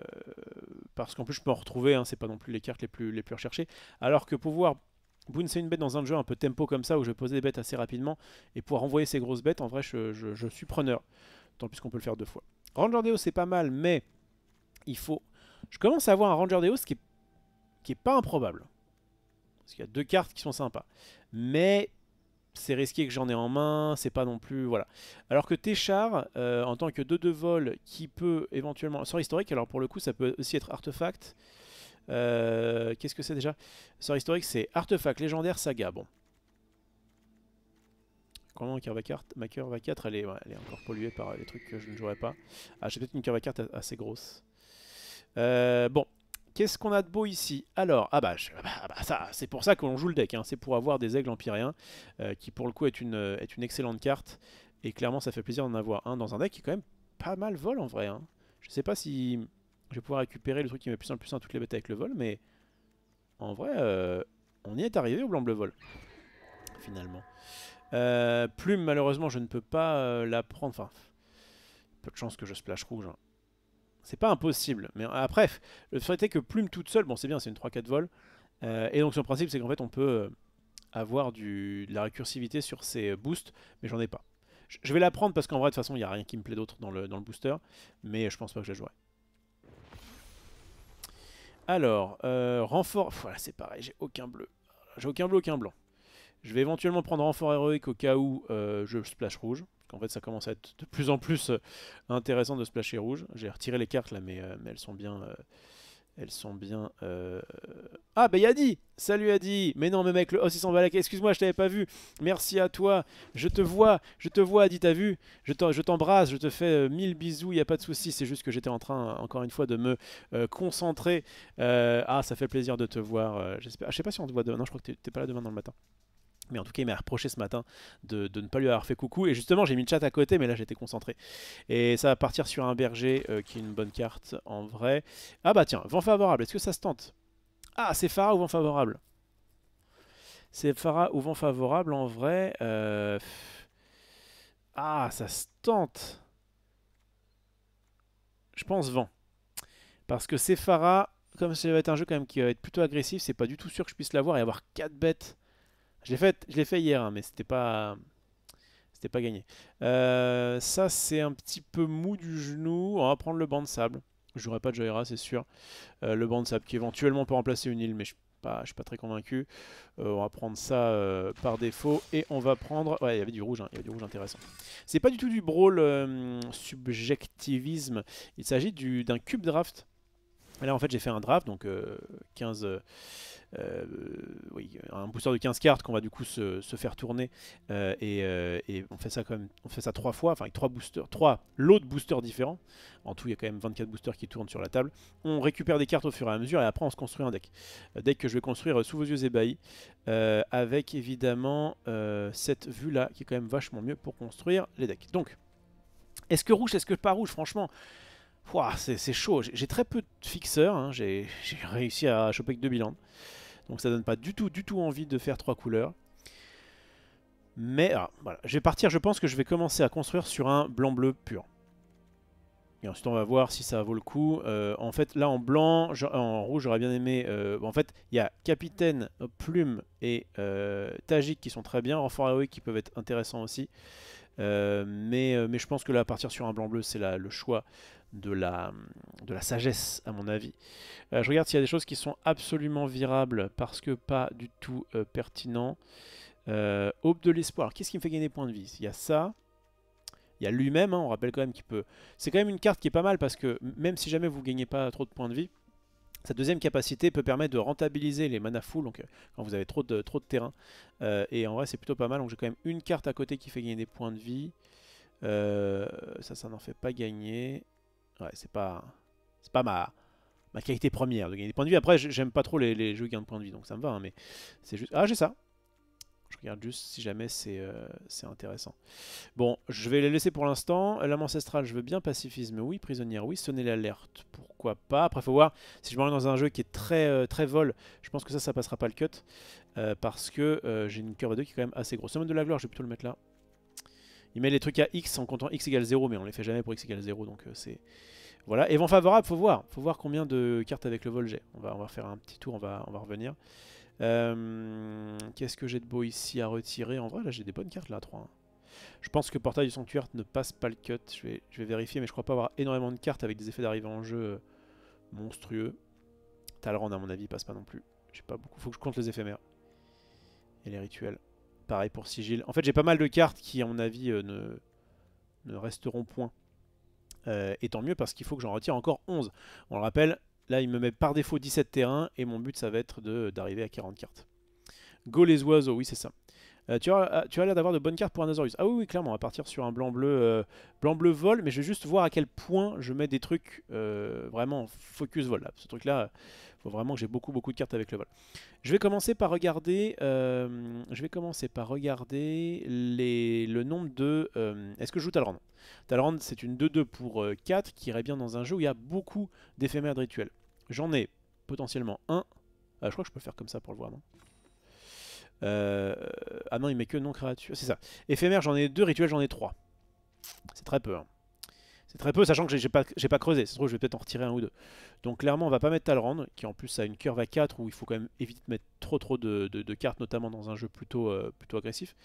parce qu'en plus je peux en retrouver, hein. c'est pas non plus les cartes les plus, les plus recherchées. Alors que pouvoir booncer une bête dans un jeu un peu tempo comme ça, où je vais poser des bêtes assez rapidement, et pouvoir envoyer ces grosses bêtes, en vrai je suis preneur qu'on peut le faire deux fois. Ranger Deo, c'est pas mal, mais il faut... Je commence à avoir un Ranger Deos qui est, qui est pas improbable. Parce qu'il y a deux cartes qui sont sympas. Mais c'est risqué que j'en ai en main, c'est pas non plus... Voilà. Alors que Téchar, euh, en tant que 2 de vol, qui peut éventuellement... Sort historique, alors pour le coup ça peut aussi être artefact. Euh, qu'est-ce que c'est déjà Sort historique c'est artefact, légendaire, saga. Bon. Comment ma curve ma curve à 4 elle est, elle est encore polluée par les trucs que je ne jouerai pas. Ah, j'ai peut-être une curve à assez grosse. Euh, bon, Qu'est-ce qu'on a de beau ici Alors, ah bah, ah, bah, ah bah, ça, c'est pour ça que l'on joue le deck. Hein. c'est pour avoir des aigles empyriens, euh, qui pour le coup euh, est une, excellente carte. Et clairement, ça fait plaisir d'en avoir un dans un deck qui est quand même pas mal vol en vrai. Hein. Je sais pas si je vais pouvoir récupérer le truc qui met plus en plus en toutes les bêtes avec le vol, mais en vrai, on y est arrivé au blanc-bleu vol, finalement. Euh, plume, malheureusement, je ne peux pas euh, la prendre. Enfin, peu de chance que je splash rouge. Hein. C'est pas impossible. Mais ah, après le fait est que plume toute seule, bon, c'est bien, c'est une 3-4 vol. Euh, et donc, son principe, c'est qu'en fait, on peut avoir du, de la récursivité sur ses boosts, mais j'en ai pas. Je, vais la prendre parce qu'en vrai, de toute façon, il n'y a rien qui me plaît d'autre dans le, dans le booster. Mais je pense pas que je la jouerai. Alors, renfort. Voilà, c'est pareil, j'ai aucun bleu. J'ai aucun bleu, aucun blanc. Je vais éventuellement prendre renfort héroïque au cas où euh, je splash rouge. En fait, ça commence à être de plus en plus euh, intéressant de splasher rouge. J'ai retiré les cartes là, mais, euh, elles sont bien... elles sont bien... Ah, bah Yadi Salut Yadi Mais non, mais mec, le os oh, il s'en va la Excuse-moi, je t'avais pas vu. Merci à toi. Je te vois, je te vois Adi, t'as vu Je t'embrasse, je, te fais mille bisous, il a pas de souci. C'est juste que j'étais en train, encore une fois, de me concentrer. ah, ça fait plaisir de te voir. J'espère. Ah, je sais pas si on te voit demain. Non, je crois que t'es pas là demain dans le matin. Mais en tout cas, il m'a reproché ce matin de, ne pas lui avoir fait coucou. Et justement, j'ai mis le chat à côté, mais là, j'étais concentré. Et ça va partir sur un berger euh, qui est une bonne carte en vrai. Ah bah tiens, vent favorable, est-ce que ça se tente Ah, c'est phara ou vent favorable C'est phara ou vent favorable en vrai. Euh, ah, ça se tente. Je pense vent. Parce que c'est phara, comme ça va être un jeu quand même qui va être plutôt agressif, c'est pas du tout sûr que je puisse l'avoir et avoir 4 bêtes je l'ai fait, je fait hier, hein, mais c'était pas, c'était pas gagné. Euh, ça, c'est un petit peu mou du genou. On va prendre le banc de sable. J'aurais pas de Joyra, c'est sûr. Euh, le banc de sable qui éventuellement peut remplacer une île, mais je pas, je suis pas très convaincu. Euh, on va prendre ça par défaut. Et on va prendre... Ouais, il y avait du rouge, hein, il y a du rouge intéressant. C'est pas du tout du brawl subjectivisme. Il s'agit d'un cube draft. là, en fait, j'ai fait un draft, donc 15, euh, oui, un booster de 15 cartes qu'on va du coup se, faire tourner. Euh, euh, et, on fait ça quand même, on fait ça trois fois, enfin avec trois boosters, trois l'autre de boosters différents. En tout, il y a quand même 24 boosters qui tournent sur la table. On récupère des cartes au fur et à mesure et après on se construit un deck. deck que je vais construire sous vos yeux ébahis. avec évidemment cette vue là qui est quand même vachement mieux pour construire les decks. Donc, est-ce que rouge, est-ce que pas rouge Franchement, c'est chaud. J'ai très peu de fixeurs. Hein. J'ai réussi à choper que deux bilans. Donc ça donne pas du tout, du tout envie de faire trois couleurs. Mais ah, voilà, je vais partir, je pense que je vais commencer à construire sur un blanc-bleu pur. Et ensuite on va voir si ça vaut le coup. Euh, en fait là en blanc, en rouge j'aurais bien aimé... Euh, en fait il y a Capitaine, Plume et euh, qui sont très bien. en AOE qui peuvent être intéressants aussi. Euh, mais, mais je pense que là partir sur un blanc-bleu c'est le choix de la, de la sagesse, à mon avis. Euh, je regarde s'il y a des choses qui sont absolument virables parce que pas du tout euh, pertinent. Euh, aube de l'espoir. Qu'est-ce qui me fait gagner des points de vie Il y a ça. Il y a lui-même, hein, on rappelle quand même qu'il peut... C'est quand même une carte qui est pas mal parce que même si jamais vous ne gagnez pas trop de points de vie, sa deuxième capacité peut permettre de rentabiliser les mana full, donc quand vous avez trop de, trop de terrain. et en vrai c'est plutôt pas mal, donc j'ai quand même une carte à côté qui fait gagner des points de vie. ça, ça n'en fait pas gagner. Ouais, c'est pas, pas ma, ma qualité première de gagner des points de vie. Après, j'aime pas trop les, jeux qui gagnent de points de vie, donc ça me va. Hein, mais c'est juste. Ah, j'ai ça. Je regarde juste si jamais c'est euh, c'est intéressant. Bon, je vais les laisser pour l'instant. L'âme ancestrale, je veux bien. Pacifisme, oui. Prisonnière, oui. Sonner l'alerte, pourquoi pas. Après, faut voir. Si je me dans un jeu qui est très, euh, très vol, je pense que ça, ça passera pas le cut. Euh, parce que j'ai une curve 2 qui est quand même assez grosse. de la gloire, je vais plutôt le mettre là. Il met les trucs à x en comptant x égale 0, mais on les fait jamais pour x égale 0, donc euh, c'est... Voilà, et vent favorable, faut voir. Faut voir combien de cartes avec le vol j'ai. On va, on faire un petit tour, on va, on va revenir. Euh, qu'est-ce que j'ai de beau ici à retirer En vrai, là, j'ai des bonnes cartes, là, 3. Hein. Je pense que Portail du Sanctuaire ne passe pas le cut. Je vais, vérifier, mais je crois pas avoir énormément de cartes avec des effets d'arrivée en jeu euh, monstrueux. Talrand, à mon avis, passe pas non plus. J'ai pas beaucoup. Faut que je compte les éphémères. Et les rituels pareil pour Sigil. En fait, j'ai pas mal de cartes qui, à mon avis, euh, ne, ne resteront point. Euh, et tant mieux parce qu'il faut que j'en retire encore 11. On le rappelle, là il me met par défaut 17 terrains et mon but ça va être d'arriver à 40 cartes. Go les oiseaux, oui c'est ça. Euh, euh, tu, as, l'air d'avoir de bonnes cartes pour un Azorius. Ah oui, oui, clairement, va partir sur un blanc-bleu euh, blanc-bleu vol, mais je vais juste voir à quel point je mets des trucs vraiment focus vol. Ce truc-là, il faut vraiment que j'ai beaucoup beaucoup de cartes avec le vol. Je vais commencer par regarder, je vais commencer par regarder les, le nombre de... Est-ce que je joue Talrand Talrand, c'est une 2-2 pour 4 qui irait bien dans un jeu où il y a beaucoup d'éphémères de rituels. J'en ai potentiellement un. Ah je crois que je peux faire comme ça pour le voir, non euh, ah non, il met que non créature. C'est ça. Éphémère, j'en ai deux. Rituel, j'en ai trois. C'est très peu. Hein. C'est très peu, sachant que j'ai pas, pas creusé. C'est trop, je vais peut-être en retirer un ou deux. Donc clairement, on va pas mettre Talrand, qui en plus a une curve à 4 où il faut quand même éviter de mettre trop trop de, cartes, notamment dans un jeu plutôt, euh, plutôt agressif.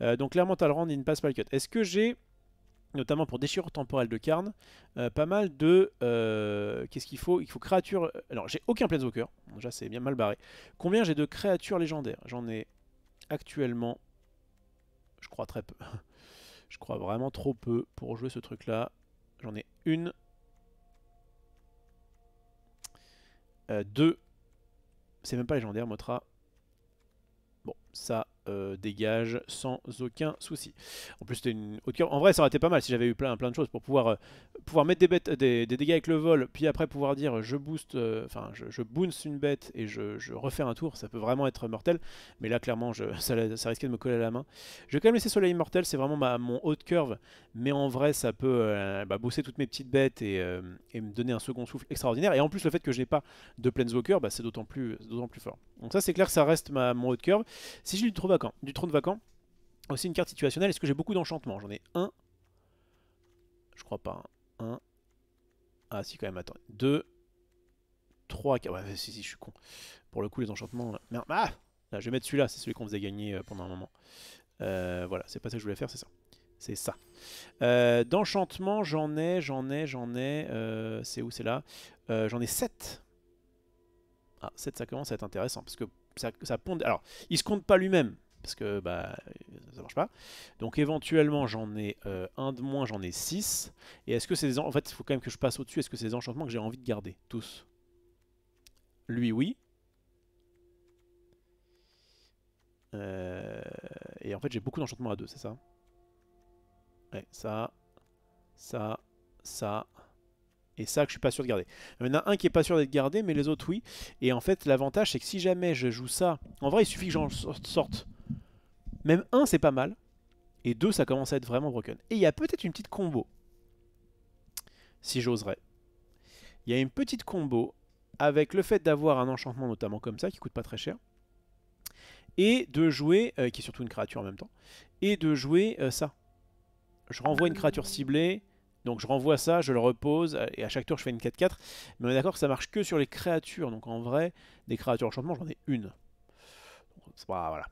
Euh, donc clairement, Talrand, il ne passe pas le cut. Est-ce que j'ai notamment pour déchirure temporelle de Karn, euh, pas mal de... Euh, qu'est-ce qu'il faut Il faut créatures. Euh, alors j'ai aucun Planeswalker, déjà c'est bien mal barré. Combien j'ai de créatures légendaires J'en ai actuellement... Je crois très peu. Je crois vraiment trop peu pour jouer ce truc-là. J'en ai une. deux. C'est même pas légendaire, Motra. Bon, ça, euh, dégage sans aucun souci. En plus, c'était une haute En vrai, ça aurait été pas mal si j'avais eu plein, de choses pour pouvoir, euh, pouvoir mettre des, bêtes, des, dégâts avec le vol, puis après pouvoir dire je boost, euh, enfin, je, je une bête et je, refais un tour. Ça peut vraiment être mortel. Mais là, clairement, je, ça, risquait de me coller à la main. Je vais quand même laisser Soleil Immortel. C'est vraiment ma, mon haute curve. Mais en vrai, ça peut bah, bosser toutes mes petites bêtes et, me donner un second souffle extraordinaire. Et en plus, le fait que je n'ai pas de Planeswalker, bah, c'est d'autant plus, plus fort. Donc ça c'est clair que ça reste ma, mon haut de curve. Si j'ai du trône vacant, du trône vacant, aussi une carte situationnelle, est-ce que j'ai beaucoup d'enchantements J'en ai un. Je crois pas. Hein. Un. Ah si quand même, attends. Deux. Trois. Quatre. Ouais si si je suis con. Pour le coup les enchantements. Merde. Ah je vais mettre celui-là, c'est celui qu'on faisait gagner euh, pendant un moment. Euh, voilà, c'est pas ça que je voulais faire, c'est ça. C'est ça. Euh, D'enchantement, j'en ai, j'en ai, j'en ai. c'est où C'est là. j'en ai 7. Ah, 7, ça commence à être intéressant, parce que ça, ça Alors, il se compte pas lui-même, parce que bah, ça marche pas. Donc éventuellement, j'en ai euh, un de moins, j'en ai 6. Et est-ce que c'est des... En fait, il faut quand même que je passe au-dessus. Est-ce que c'est des enchantements que j'ai envie de garder Tous. Lui, oui. Euh, et en fait, j'ai beaucoup d'enchantements à deux, c'est ça Ouais, ça, ça, ça, et ça, que je suis pas sûr de garder. Il y en a un qui est pas sûr d'être gardé, mais les autres oui. Et en fait, l'avantage, c'est que si jamais je joue ça, en vrai, il suffit que j'en sorte. Même un, c'est pas mal. Et deux, ça commence à être vraiment broken. Et il y a peut-être une petite combo. Si j'oserais. Il y a une petite combo avec le fait d'avoir un enchantement notamment comme ça, qui coûte pas très cher. Et de jouer, euh, qui est surtout une créature en même temps, et de jouer euh, ça. Je renvoie une créature ciblée, donc je renvoie ça, je le repose, euh, et à chaque tour je fais une 4-4. Mais on est d'accord que ça marche que sur les créatures. Donc en vrai, des créatures enchantement, j'en ai une. voilà.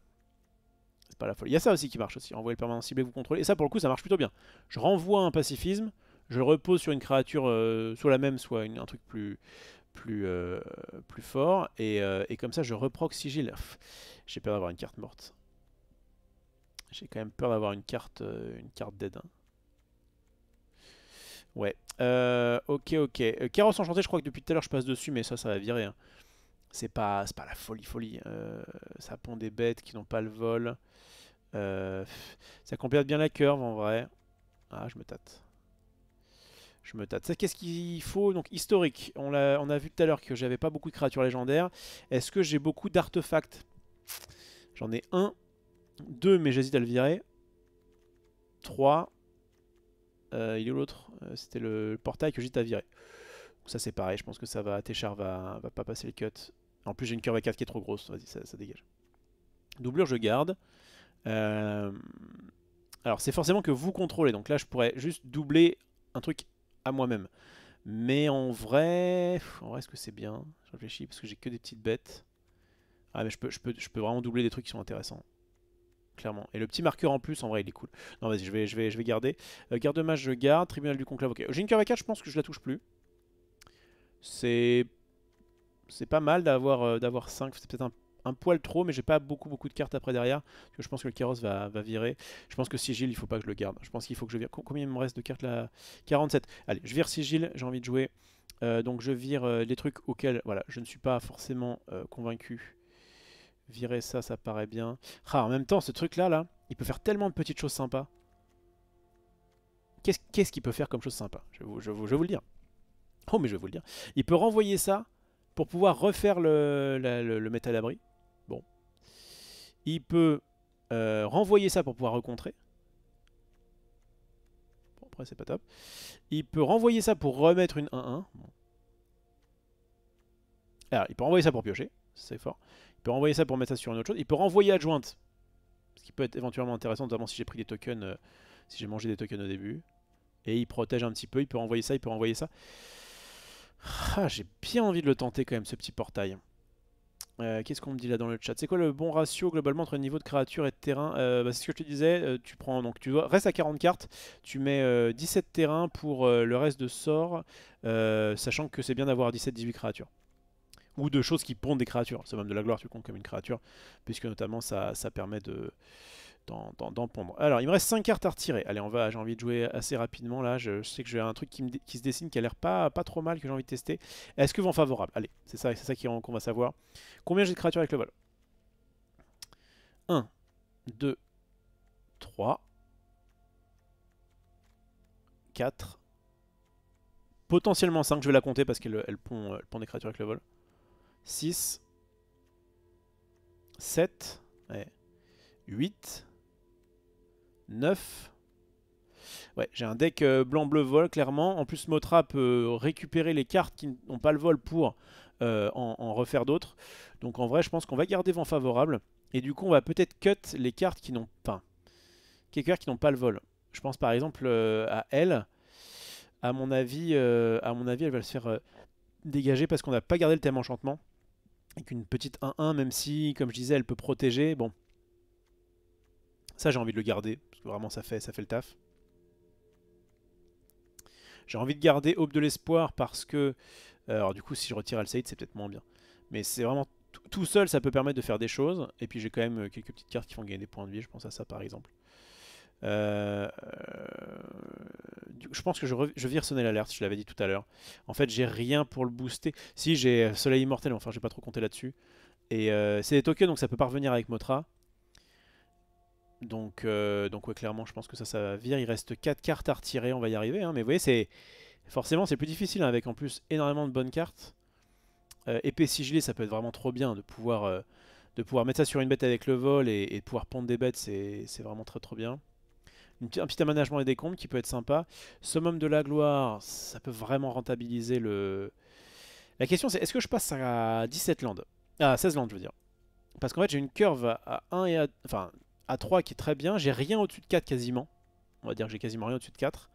C'est pas la folie. Il y a ça aussi qui marche aussi. Envoyer le permanent ciblé, vous contrôlez. Et ça pour le coup, ça marche plutôt bien. Je renvoie un pacifisme, je le repose sur une créature, euh, soit la même, soit un truc plus, plus, euh, plus fort. Et, comme ça, je reproc sigil. J'ai peur d'avoir une carte morte. J'ai quand même peur d'avoir une carte, une carte hein. Ouais. Euh, ok, ok. Carrosse euh, Enchanté, je crois que depuis tout à l'heure je passe dessus, mais ça, ça va virer. Hein. C'est pas, pas la folie, folie. Euh, ça pond des bêtes qui n'ont pas le vol. Euh, ça complète bien la curve en vrai. Ah, je me tâte. Je me tâte. Qu'est-ce qu'il faut Donc, historique. On a, on a vu tout à l'heure que j'avais pas beaucoup de créatures légendaires. Est-ce que j'ai beaucoup d'artefacts J'en ai un. Deux, mais j'hésite à le virer. Trois. Euh, il est où l'autre euh, C'était le portail que j'ai à virer. ça c'est pareil, je pense que ça va. Téchar va, pas passer le cut. En plus j'ai une curve à 4 qui est trop grosse, vas-y ça, dégage. Doublure je garde. Euh, alors c'est forcément que vous contrôlez, donc là je pourrais juste doubler un truc à moi-même. Mais en vrai, en vrai est-ce que c'est bien Je réfléchis parce que j'ai que des petites bêtes. Ah mais je peux, je peux, je peux vraiment doubler des trucs qui sont intéressants clairement. Et le petit marqueur en plus, en vrai, il est cool. Non, vas-y, je vais, je, vais, je vais garder. Euh, garde de match, je garde. Tribunal du conclave, ok. J'ai une curve à je pense que je la touche plus. C'est... C'est pas mal d'avoir 5, euh, c'est peut-être un, poil trop, mais j'ai pas beaucoup beaucoup de cartes après derrière, que je pense que le Kéros va, virer. Je pense que Sigil, il faut pas que je le garde. Je pense qu'il faut que je vire... Combien il me reste de cartes là 47. Allez, je vire Sigil, j'ai envie de jouer. Euh, donc je vire les trucs auxquels voilà, je ne suis pas forcément convaincu Virer ça, ça paraît bien. Ah, en même temps, ce truc-là, là, il peut faire tellement de petites choses sympas. Qu'est-ce qu'il peut faire comme chose sympa je vais, vous, le dire. Oh, mais je vais vous le dire. Il peut renvoyer ça pour pouvoir refaire le, le, métal d'abri. Bon. Il peut euh, renvoyer ça pour pouvoir recontrer. Bon, après, c'est pas top. Il peut renvoyer ça pour remettre une 1-1. Alors, il peut renvoyer ça pour piocher. C'est fort. Il peut renvoyer ça pour mettre ça sur une autre chose. Il peut renvoyer adjointe. Ce qui peut être éventuellement intéressant, notamment si j'ai pris des tokens, euh, si j'ai mangé des tokens au début. Et il protège un petit peu, il peut renvoyer ça, il peut renvoyer ça. Ah, j'ai bien envie de le tenter quand même, ce petit portail. Euh, qu'est-ce qu'on me dit là dans le chat C'est quoi le bon ratio globalement entre niveau de créature et de terrain euh, bah, C'est ce que je te disais, tu prends donc tu restes à 40 cartes, tu mets 17 terrains pour le reste de sorts, sachant que c'est bien d'avoir 17-18 créatures ou de choses qui pondent des créatures. C'est même de la gloire, tu comptes comme une créature, puisque notamment ça, permet de d'en pondre. Alors, il me reste 5 cartes à retirer. Allez, on va, j'ai envie de jouer assez rapidement là. Je, sais que j'ai un truc qui, se dessine qui a l'air pas, pas trop mal, que j'ai envie de tester. Est-ce que vent favorable Allez, c'est ça, ça qu'on va savoir. Combien j'ai de créatures avec le vol 1, 2, 3, 4, potentiellement 5. Je vais la compter parce qu'elle pond des créatures avec le vol. 6, 7, 8, 9. Ouais, j'ai un deck euh, blanc-bleu vol, clairement. En plus, Motra peut récupérer les cartes qui n'ont pas le vol pour euh, en, refaire d'autres. Donc en vrai, je pense qu'on va garder vent favorable. Et du coup, on va peut-être cut les cartes qui n'ont pas. qui n'ont pas le vol. Je pense par exemple euh, à elle. À mon, avis, à mon avis, elle va se faire dégager parce qu'on n'a pas gardé le thème enchantement. Avec une petite 1-1, même si, comme je disais, elle peut protéger. Bon. Ça, j'ai envie de le garder. Parce que vraiment, ça fait, ça fait le taf. J'ai envie de garder Aube de l'Espoir parce que... Euh, alors du coup, si je retire Alcide, c'est peut-être moins bien. Mais c'est vraiment... Tout seul, ça peut permettre de faire des choses. Et puis j'ai quand même euh, quelques petites cartes qui font gagner des points de vie. Je pense à ça, par exemple. Euh, euh, je pense que je, vire sonner l'alerte, je l'avais dit tout à l'heure. En fait, j'ai rien pour le booster. Si, j'ai euh, Soleil Immortel, enfin, j'ai pas trop compté là-dessus. Et c'est des tokens, donc ça peut pas revenir avec Motra. Donc, donc clairement, je pense que ça, ça va virer. Il reste 4 cartes à retirer, on va y arriver. Hein. Mais vous voyez, c'est forcément, c'est plus difficile hein, avec en plus énormément de bonnes cartes. épée sigilée, ça peut être vraiment trop bien de pouvoir, de pouvoir mettre ça sur une bête avec le vol et, de pouvoir pondre des bêtes, c'est vraiment très trop bien un petit aménagement et des comptes qui peut être sympa. Summum de la gloire, ça peut vraiment rentabiliser le... La question c'est, est-ce que je passe à 17 landes À ah, 16 landes, je veux dire. Parce qu'en fait, j'ai une curve à 1 et à... Enfin, à 3 qui est très bien. J'ai rien au-dessus de 4 quasiment. On va dire que j'ai quasiment rien au-dessus de 4.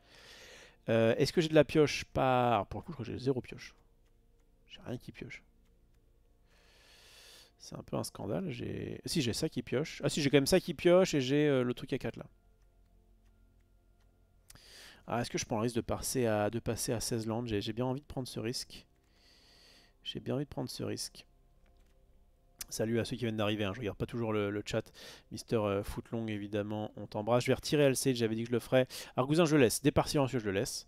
Euh, est-ce que j'ai de la pioche par... Pour le coup, je crois que j'ai zéro pioche. J'ai rien qui pioche. C'est un peu un scandale. J'ai... Si, j'ai ça qui pioche. Ah si, j'ai quand même ça qui pioche et j'ai euh, le truc à 4 là. Ah, est-ce que je prends le risque de passer à, de passer à 16 landes J'ai bien envie de prendre ce risque. J'ai bien envie de prendre ce risque. Salut à ceux qui viennent d'arriver, hein. je regarde pas toujours le, chat. Mister euh, Footlong, évidemment, on t'embrasse. Je vais retirer Alcide, j'avais dit que je le ferais. Argousin, je le laisse. Départ silencieux, je le laisse.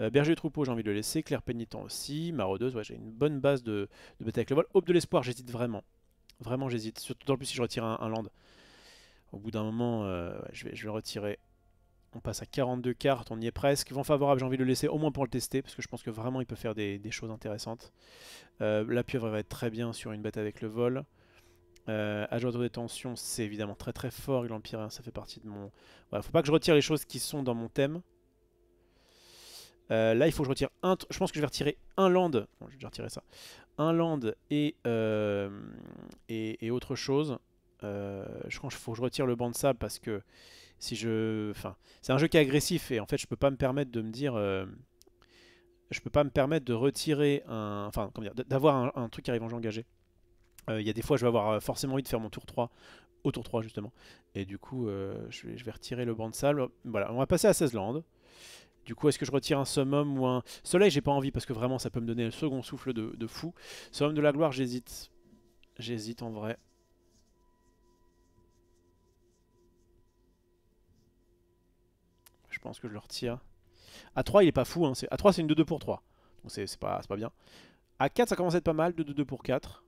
Euh, Berger Troupeau, j'ai envie de le laisser. Claire Pénitent aussi. Maraudeuse, ouais, j'ai une bonne base de, de avec le vol. Aube de l'espoir, j'hésite vraiment. Vraiment, j'hésite. Surtout en plus si je retire un, land. Au bout d'un moment, euh, je, vais, je vais retirer. On passe à 42 cartes, on y est presque. Vent favorable, j'ai envie de le laisser au moins pour le tester, parce que je pense que vraiment il peut faire des, choses intéressantes. Euh, la pieuvre va être très bien sur une bête avec le vol. Euh, des de détention, c'est évidemment très très fort. L'Empire, hein, ça fait partie de mon... Voilà, faut pas que je retire les choses qui sont dans mon thème. Euh, là, il faut que je retire un... Je pense que je vais retirer un land. Bon, j'ai déjà retiré ça. Un land et, euh, et, autre chose. je crois qu'il faut que je retire le banc de sable parce que si je, enfin, c'est un jeu qui est agressif et en fait, je peux pas me permettre de me dire, je euh, je peux pas me permettre de retirer un, enfin, comment dire, d'avoir un, truc qui arrive en jeu engagé. Euh, il y a des fois, je vais avoir euh, forcément envie de faire mon tour 3, au tour 3 justement, et du coup, je, vais, retirer le banc de sable. Voilà, on va passer à 16 landes. Du coup, est-ce que je retire un summum ou un... Soleil, j'ai pas envie parce que vraiment, ça peut me donner le second souffle de, de fou. Summum de la gloire, j'hésite. J'hésite en vrai. Je pense que je le retire. A3, il est pas fou. Hein. A3, c'est une 2-2 pour 3. Donc c'est pas, pas bien. A4, ça commence à être pas mal. 2-2-2 pour 4.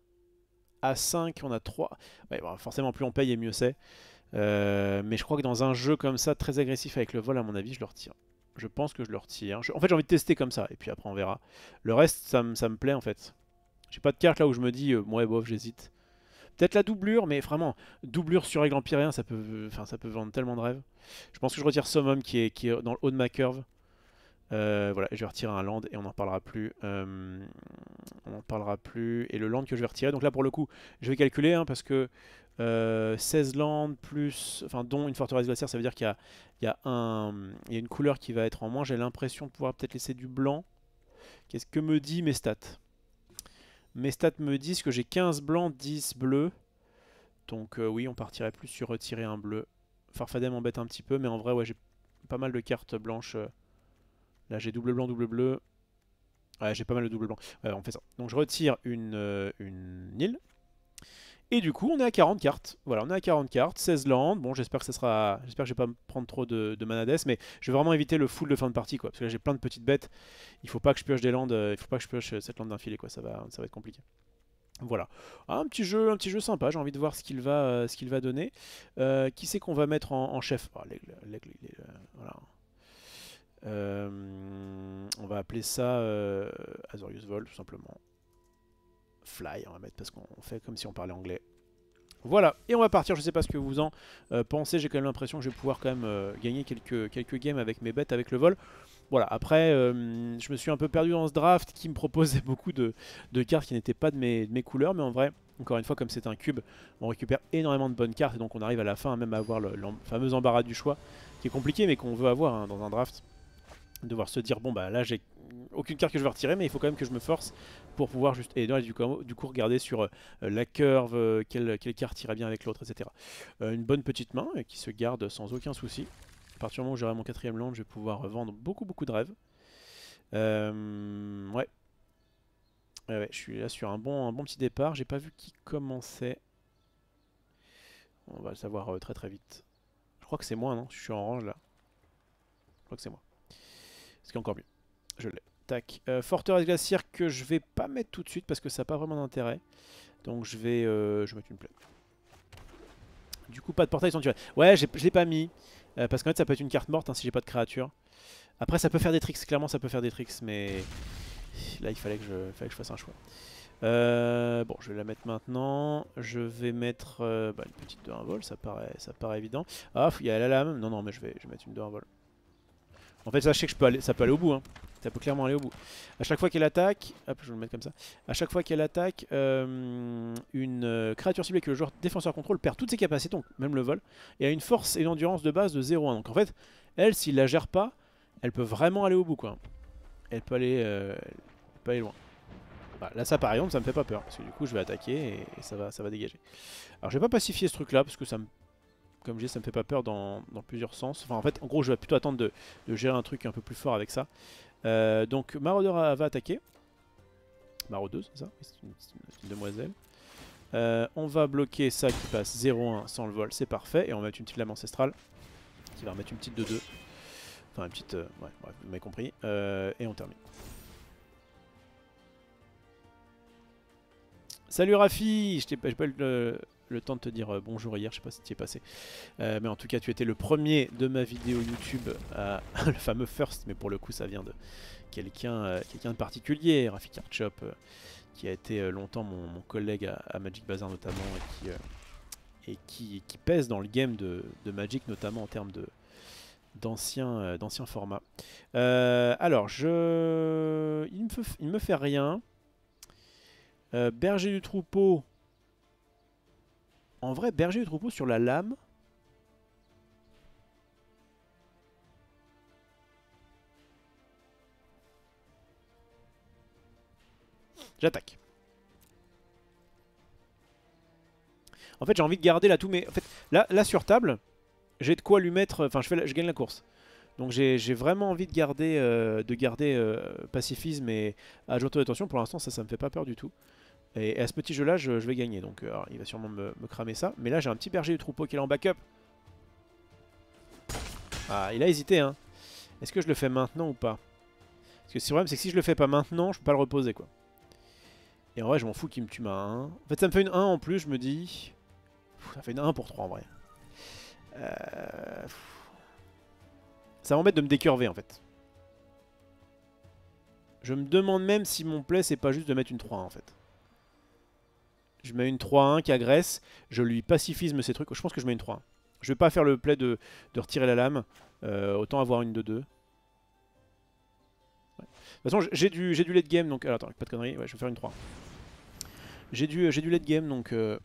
A5, on a 3. forcément, plus on paye et mieux c'est. Euh, mais je crois que dans un jeu comme ça, très agressif avec le vol, à mon avis, je le retire. Je pense que je le retire. En fait, j'ai envie de tester comme ça, et puis après, on verra. Le reste, ça, me plaît, en fait. J'ai pas de carte là où je me dis, euh, ouais, bof, j'hésite. Peut-être la doublure, mais vraiment, doublure sur règle empyrien, ça peut, enfin, ça peut vendre tellement de rêves. Je pense que je retire Summum qui est, dans le haut de ma curve. Euh, voilà, je vais retirer un land et on n'en parlera plus. Euh, on n'en parlera plus. Et le land que je vais retirer, donc là pour le coup, je vais calculer hein, parce que 16 euh, lands plus, enfin dont une forteresse glaciaire, ça veut dire qu'il y, y, y, a une couleur qui va être en moins. J'ai l'impression de pouvoir peut-être laisser du blanc. Qu'est-ce que me dit mes stats mes stats me disent que j'ai 15 blancs, 10 bleus. Donc euh, oui, on partirait plus sur retirer un bleu. Farfadet m'embête un petit peu, mais en vrai, ouais, j'ai pas mal de cartes blanches. Euh. Là, j'ai double blanc, double bleu. Ouais, j'ai pas mal de double blanc. Ouais, euh, on fait ça. Donc je retire une, une île. Et du coup, on est à 40 cartes. Voilà, on est à 40 cartes, 16 landes. Bon, j'espère que ça sera. J'espère que je vais pas me prendre trop de, manades, mais je vais vraiment éviter le full de fin de partie, quoi. Parce que là, j'ai plein de petites bêtes. Il faut pas que je pioche des landes. Euh, il faut pas que je pioche euh, cette lande d'un filet, quoi. Ça va, ça va être compliqué. Voilà, ah, un petit jeu, un petit jeu sympa. J'ai envie de voir ce qu'il va, euh, ce va donner. qui c'est qu'on va mettre en, chef ah, On va appeler ça Azorius Vol, tout simplement. Fly, on va mettre parce qu'on fait comme si on parlait anglais. Voilà, et on va partir, je sais pas ce que vous en euh, pensez, j'ai quand même l'impression que je vais pouvoir quand même euh, gagner quelques, quelques games avec mes bêtes, avec le vol. Voilà, après, euh, je me suis un peu perdu dans ce draft qui me proposait beaucoup de, cartes qui n'étaient pas de mes, couleurs, mais en vrai, encore une fois, comme c'est un cube, on récupère énormément de bonnes cartes, et donc on arrive à la fin même à avoir le, fameux embarras du choix, qui est compliqué, mais qu'on veut avoir hein, dans un draft devoir se dire bon bah là j'ai aucune carte que je vais retirer mais il faut quand même que je me force pour pouvoir juste et du, coup, regarder sur euh, la curve euh, quelle, carte irait bien avec l'autre etc euh, une bonne petite main qui se garde sans aucun souci à partir du moment où j'aurai mon quatrième land je vais pouvoir vendre beaucoup beaucoup de rêves ouais. ouais je suis là sur un bon, un bon petit départ j'ai pas vu qui commençait on va le savoir très très vite je crois que c'est moi non je suis en orange là je crois que c'est moi ce qui est encore mieux. Je l'ai. Tac. Euh, forteresse glaciaire que je vais pas mettre tout de suite parce que ça n'a pas vraiment d'intérêt. Donc je vais, euh, je vais mettre une plaine. Du coup, pas de portail sanctuaire. Ouais, je l'ai pas mis. Euh, parce qu'en fait, ça peut être une carte morte hein, si j'ai pas de créature. Après, ça peut faire des tricks. Clairement, ça peut faire des tricks. Mais là, il fallait que je, fallait que je fasse un choix. bon, je vais la mettre maintenant. Je vais mettre bah, une petite de 1 vol, ça paraît, ça paraît évident. Ah, il y a la lame. Non, non, mais je vais, je vais mettre une de 1 vol. En fait, sachez que je peux ça peut aller au bout. Hein. Ça peut clairement aller au bout. À chaque fois qu'elle attaque, hop, je vais le mettre comme ça. À chaque fois qu'elle attaque, euh, une euh, créature ciblée que le joueur défenseur contrôle perd toutes ses capacités, donc même le vol, et a une force et une endurance de base de 1 Donc en fait, elle, s'il la gère pas, elle peut vraiment aller au bout quoi. Elle peut aller, euh, aller loin. Bah, là ça par exemple ça me fait pas peur parce que du coup je vais attaquer et, et ça, va, ça va dégager. Alors je vais pas pacifier ce truc là parce que ça me comme je dis, ça me fait pas peur dans, plusieurs sens. Enfin, en fait, en gros, je vais plutôt attendre de, gérer un truc un peu plus fort avec ça. Euh, donc, Marauder va attaquer. 2, c'est ça C'est une, demoiselle. Euh, on va bloquer ça qui passe 0-1 sans le vol, c'est parfait. Et on va mettre une petite lame ancestrale qui va remettre une petite 2-2. Enfin, une petite... Euh, ouais, vous m'avez compris. et on termine. Salut Rafi, je t'ai pas, le, le temps de te dire euh, bonjour hier, je sais pas si tu es passé. Euh, mais en tout cas, tu étais le premier de ma vidéo YouTube, à le fameux first, mais pour le coup, ça vient de quelqu'un euh, de particulier, Rafik Archop, qui a été longtemps mon, collègue à, Magic Bazaar, notamment, et qui, pèse dans le game de, Magic, notamment en termes de d'anciens formats. alors, je... il, me il me fait rien. berger du troupeau, en vrai, berger du troupeau sur la lame. J'attaque. En fait, j'ai envie de garder là tout, mais En fait, là, là sur table, j'ai de quoi lui mettre... Enfin, je, je gagne la course. Donc j'ai vraiment envie de garder, euh, de garder euh, pacifisme et Ajouter ah, de tension. Pour l'instant, ça, ça me fait pas peur du tout. Et, à ce petit jeu-là, je, vais gagner. Donc euh, il va sûrement me, cramer ça. Mais là, j'ai un petit berger du troupeau qui est en backup. Ah, il a hésité, hein. Est-ce que je le fais maintenant ou pas Parce que le problème, c'est que si je le fais pas maintenant, je peux pas le reposer, quoi. Et en vrai, je m'en fous qu'il me tue ma 1. En fait, ça me fait une 1 en plus, je me dis... Ça fait une 1 pour 3, en vrai. Euh... Ça m'embête de me décurver, en fait. Je me demande même si mon play, c'est pas juste de mettre une 3, en fait. Je mets une 3-1 qui agresse. Je lui pacifisme ces trucs. Je pense que je mets une 3-1. Je vais pas faire le play de, retirer la lame. Euh, autant avoir une de 2. De toute façon, j'ai du, du late game. Donc, attends, pas de conneries. Ouais, je vais faire une 3. J'ai du, du late game. Donc. Euh,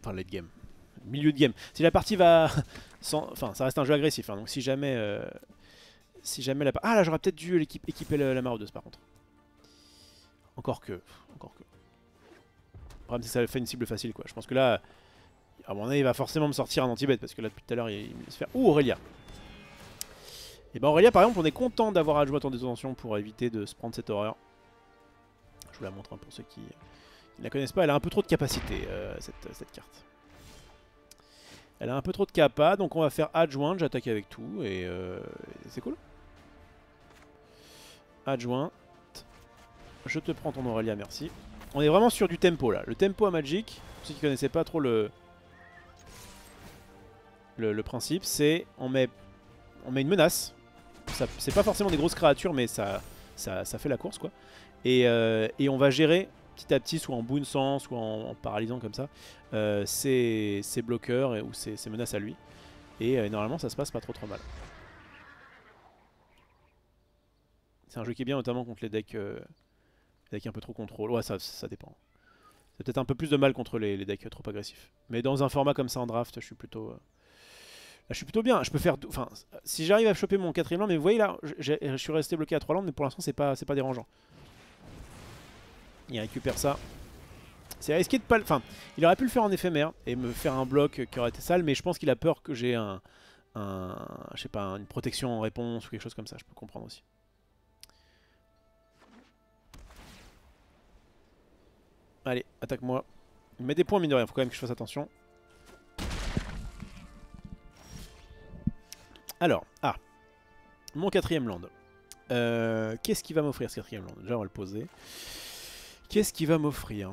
enfin, late game. Milieu de game. Si la partie va. Enfin, ça reste un jeu agressif. Hein, donc, si jamais. Euh, si jamais la. Ah là, j'aurais peut-être dû équiper la, la maraudeuse par contre. Encore que. Encore que. Le problème, c'est ça fait une cible facile, quoi. Je pense que là, à mon avis, il va forcément me sortir un anti-bête, parce que là, depuis tout à l'heure, il, se faire... Ouh, Aurélia Et eh ben, Aurélia, par exemple, on est content d'avoir Adjoint en détention pour éviter de se prendre cette horreur. Je vous la montre hein, pour ceux qui, ne la connaissent pas. Elle a un peu trop de capacité, euh, cette, carte. Elle a un peu trop de capa, donc on va faire adjoint, j'attaque avec tout, et, et euh, c'est cool. Adjoint, je te prends ton Aurélia, merci on est vraiment sur du tempo là. Le tempo à Magic, pour ceux qui connaissaient pas trop le, le, principe, c'est on met, on met une menace. C'est pas forcément des grosses créatures, mais ça, ça, fait la course quoi. Euh, et, on va gérer petit à petit, soit en sens, soit en, paralysant comme ça, euh, ces ses, bloqueurs ou ces menaces à lui. Et euh, normalement ça se passe pas trop trop mal. C'est un jeu qui est bien notamment contre les decks les un peu trop contrôle. Ouais, ça, ça dépend. C'est peut-être un peu plus de mal contre les, decks trop agressifs. Mais dans un format comme ça en draft, je suis plutôt. Euh, je suis plutôt bien. Je peux faire. Enfin, si j'arrive à choper mon quatrième land, mais vous voyez là, je suis resté bloqué à 3 landes, mais pour l'instant, c'est pas, pas dérangeant. Il récupère ça. C'est risqué de pas Enfin, il aurait pu le faire en éphémère et me faire un bloc qui aurait été sale, mais je pense qu'il a peur que j'ai un. Je sais pas, une protection en réponse ou quelque chose comme ça. Je peux comprendre aussi. Allez, attaque-moi. Il met des points, mine de rien, faut quand même que je fasse attention. Alors, ah. Mon quatrième land. Euh, qu'est-ce qu'il va m'offrir ce quatrième land Déjà, on va le poser. Qu'est-ce qu'il va m'offrir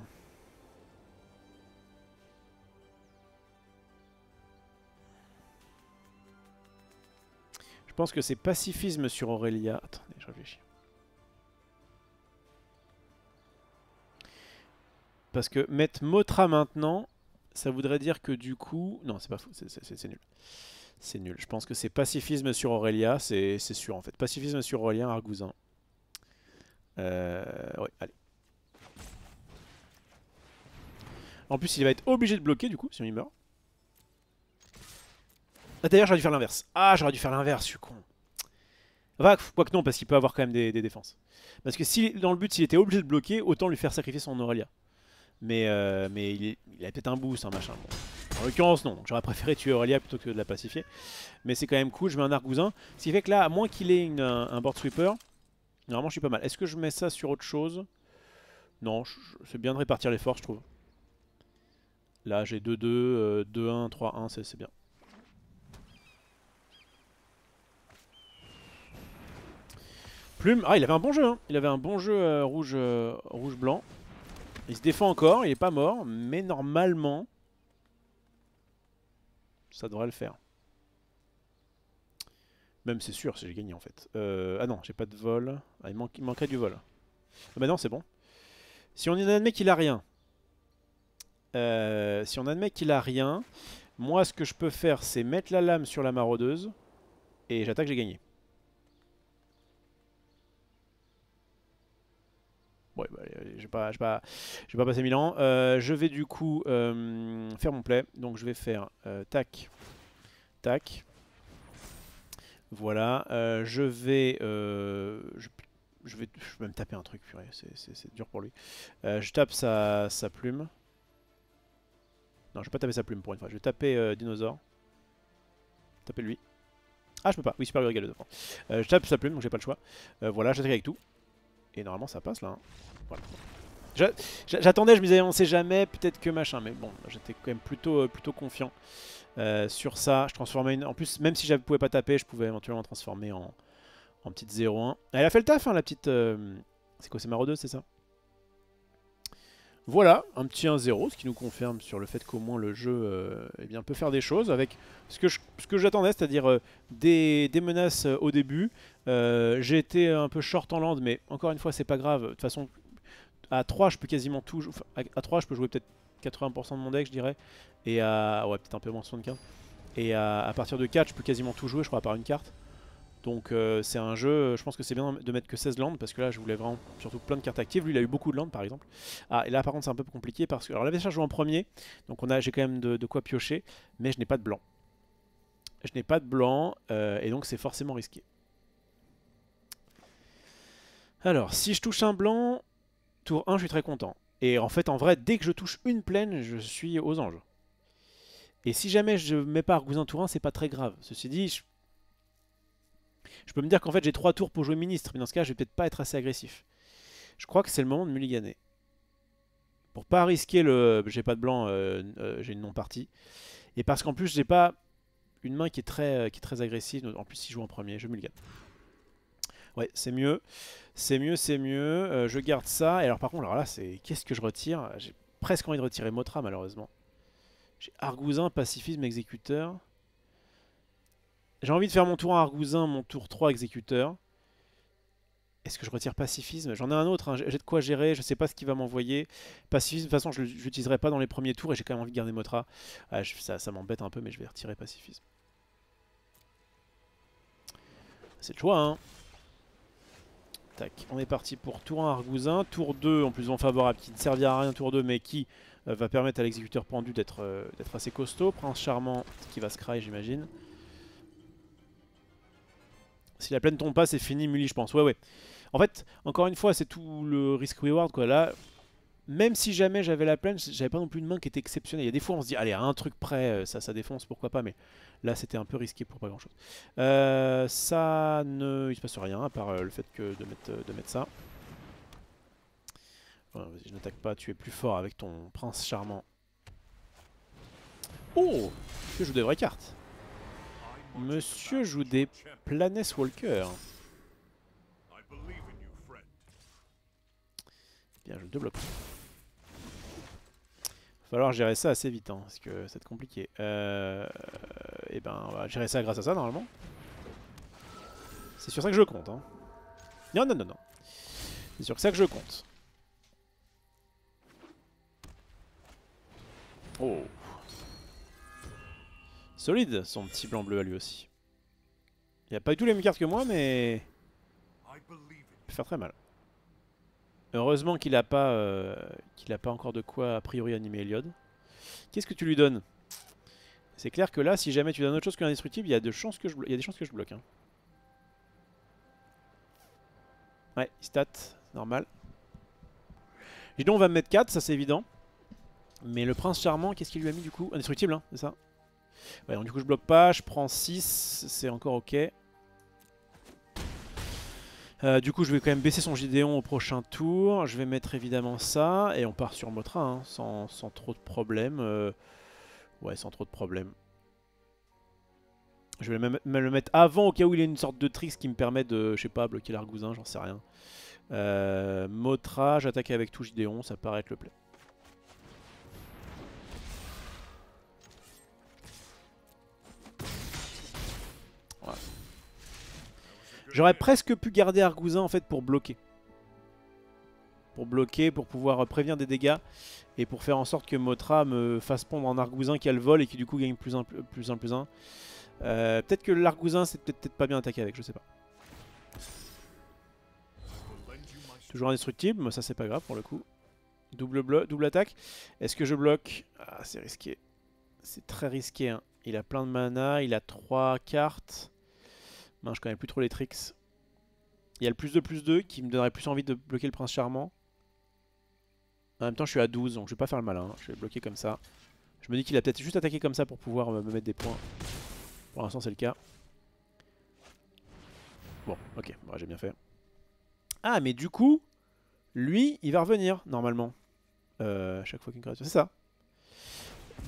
Je pense que c'est pacifisme sur Aurélia. Attendez, je réfléchis. Parce que mettre Motra maintenant, ça voudrait dire que du coup... Non, c'est pas fou, c'est nul. C'est nul. Je pense que c'est pacifisme sur Aurélia, c'est sûr en fait. Pacifisme sur Aurélien, Argousin. Euh, Ouais, allez. En plus, il va être obligé de bloquer du coup, si on y meurt. Ah, D'ailleurs, j'aurais dû faire l'inverse. Ah, j'aurais dû faire l'inverse, je suis con. quoi que non, parce qu'il peut avoir quand même des, défenses. Parce que si dans le but, s'il était obligé de bloquer, autant lui faire sacrifier son Aurélia. Mais, euh, mais il, a peut-être un boost, un hein, machin. En l'occurrence, non. J'aurais préféré tuer Aurélia plutôt que de la pacifier. Mais c'est quand même cool. Je mets un argousin. Ce qui fait que là, à moins qu'il ait un, board sweeper, normalement je suis pas mal. Est-ce que je mets ça sur autre chose Non, c'est bien de répartir les forces, je trouve. Là, j'ai 2-2, 2-1, 3-1, c'est bien. Plume. Ah, il avait un bon jeu. Hein. Il avait un bon jeu euh, euh, rouge blanc il se défend encore, il est pas mort, mais normalement, ça devrait le faire. Même c'est sûr si j'ai gagné en fait. Euh, ah non, j'ai pas de vol. Ah, il, manquait manquerait du vol. Ah bah non, c'est bon. Si on admet qu'il a rien. Euh, si on admet qu'il a rien, moi ce que je peux faire c'est mettre la lame sur la maraudeuse et j'attaque, j'ai gagné. Bon, bah, euh, j'ai pas, pas, pas passé mille ans. Euh, je vais du coup euh, faire mon play. Donc je vais faire tac, tac. Voilà. je vais, je, vais, je me taper un truc. Purée, c'est dur pour lui. je tape sa, sa, plume. Non, je vais pas taper sa plume pour une fois. Je vais taper dinosaure. Taper lui. Ah, je peux pas. Oui, super, je tape sa plume, donc j'ai pas le choix. voilà, j'attaque avec tout. Et normalement ça passe là. Hein. Voilà. J'attendais, je, me disais on sait jamais, peut-être que machin, mais bon, j'étais quand même plutôt, euh, plutôt confiant euh, sur ça. Je transformais En plus, même si je ne pouvais pas taper, je pouvais éventuellement transformer en, en petite 0-1. Ah, elle a fait le taf, hein, la petite... Euh, c'est quoi, c'est Maro2, c'est ça Voilà, un petit 1-0, ce qui nous confirme sur le fait qu'au moins le jeu eh bien, peut faire des choses avec ce que j'attendais, c'est-à-dire des, des, menaces au début, euh, j'ai été un peu short en land, mais encore une fois, c'est pas grave. De toute façon, à 3, je peux quasiment tout. à 3, je peux jouer peut-être 80% de mon deck, je dirais. Et à. Ouais, peut-être un peu moins 75. Et à, partir de 4, je peux quasiment tout jouer, je crois, à part une carte. Donc euh, c'est un jeu, je pense que c'est bien de mettre que 16 landes parce que là je voulais vraiment surtout plein de cartes actives. Lui il a eu beaucoup de landes par exemple. Ah et là par contre c'est un peu compliqué parce que... Alors la charge joue en premier, donc j'ai quand même de, quoi piocher, mais je n'ai pas de blanc. Je n'ai pas de blanc euh, et donc c'est forcément risqué. Alors, si je touche un blanc, tour 1, je suis très content. Et en fait, en vrai, dès que je touche une plaine, je suis aux anges. Et si jamais je mets pas Argousin tour 1, c'est pas très grave. Ceci dit, je, peux me dire qu'en fait j'ai 3 tours pour jouer ministre, mais dans ce cas, je vais peut-être pas être assez agressif. Je crois que c'est le moment de mulliganer. Pour pas risquer le... J'ai pas de blanc, euh, euh, j'ai une non-partie. Et parce qu'en plus, j'ai pas une main qui est très, euh, qui est très agressive. En plus, si je joue en premier, je mulligane. Ouais, c'est mieux. C'est mieux, c'est mieux. Euh, je garde ça. Et alors, par contre, alors là, c'est qu'est-ce que je retire J'ai presque envie de retirer Motra, malheureusement. J'ai Argousin, Pacifisme, Exécuteur. J'ai envie de faire mon tour en Argousin, mon tour 3 Exécuteur. Est-ce que je retire Pacifisme J'en ai un autre, hein. j'ai de quoi gérer, je sais pas ce qu'il va m'envoyer. Pacifisme, de toute façon, je l'utiliserai pas dans les premiers tours et j'ai quand même envie de garder Motra. Ah, ça, ça m'embête un peu, mais je vais retirer Pacifisme. C'est le choix, hein Tac, on est parti pour tour 1 Argousin, Tour 2, en plus en favorable, qui ne servira à rien tour 2, mais qui euh, va permettre à l'exécuteur pendu euh, d'être assez costaud. Prince Charmant qui va se j'imagine. Si la plaine tombe pas, c'est fini, Mully, je pense. Ouais, ouais. En fait, encore une fois, c'est tout le risk reward, quoi. Là, même si jamais j'avais la planche, j'avais pas non plus une main qui était exceptionnelle. Il y a des fois on se dit, allez, à un truc près, euh, ça, ça défonce, pourquoi pas, mais là c'était un peu risqué pour pas grand chose. Euh, ça ne. Il se passe rien à part euh, le fait que de mettre, de mettre ça. vas-y, je n'attaque pas, tu es plus fort avec ton prince charmant. Oh Monsieur joue des vraies cartes. Monsieur joue des planètes Walker. je le Il Va falloir gérer ça assez vite, hein, parce que ça va être compliqué. Euh, et eh ben, on va gérer ça grâce à ça, normalement. C'est sur ça que je compte. Hein. Non, non, non, non. C'est sur ça que je compte. Oh. Solide, son petit blanc-bleu à lui aussi. Il a pas du tout les mêmes cartes que moi, mais... Il peut faire très mal. Heureusement qu'il n'a pas, euh, qu'il a pas encore de quoi, a priori, animer Eliod. Qu'est-ce que tu lui donnes C'est clair que là, si jamais tu donnes autre chose que indestructible, il y, a des chances que je bloque. Ouais, hein. Ouais, stat, normal. J'ai donc, on va me mettre 4, ça c'est évident. Mais le prince charmant, qu'est-ce qu'il lui a mis du coup Indestructible, hein, c'est ça Ouais, donc du coup je bloque pas, je prends 6, c'est encore ok. Euh, du coup, je vais quand même baisser son Gideon au prochain tour. Je vais mettre évidemment ça. Et on part sur Motra, hein, sans, trop de problèmes. Euh, ouais, sans trop de problèmes. Je vais même, le mettre avant, au cas où il ait une sorte de tricks qui me permet de, je sais pas, bloquer l'argousin, j'en sais rien. Euh, Motra, j'attaque avec tout Gideon, ça paraît être le play. J'aurais presque pu garder Argousin en fait pour bloquer. Pour bloquer, pour pouvoir euh, prévenir des dégâts et pour faire en sorte que Motra me fasse pondre en Argousin qui a le vol et qui du coup gagne plus un, plus un, plus un. Euh, peut-être que l'Argousin c'est peut-être pas bien attaqué avec, je sais pas. Toujours indestructible, mais ça c'est pas grave pour le coup. Double, double attaque. Est-ce que je bloque Ah, c'est risqué. C'est très risqué. Hein. Il a plein de mana, il a 3 cartes. Non, je connais plus trop les tricks. Il y a le plus de plus 2 qui me donnerait plus envie de bloquer le prince charmant. En même temps, je suis à 12, donc je vais pas faire le malin. Je vais bloquer comme ça. Je me dis qu'il a peut-être juste attaqué comme ça pour pouvoir euh, me mettre des points. Pour l'instant, c'est le cas. Bon, ok, j'ai bien fait. Ah, mais du coup, lui, il va revenir, normalement. Euh, chaque fois qu'une créature... C'est ça.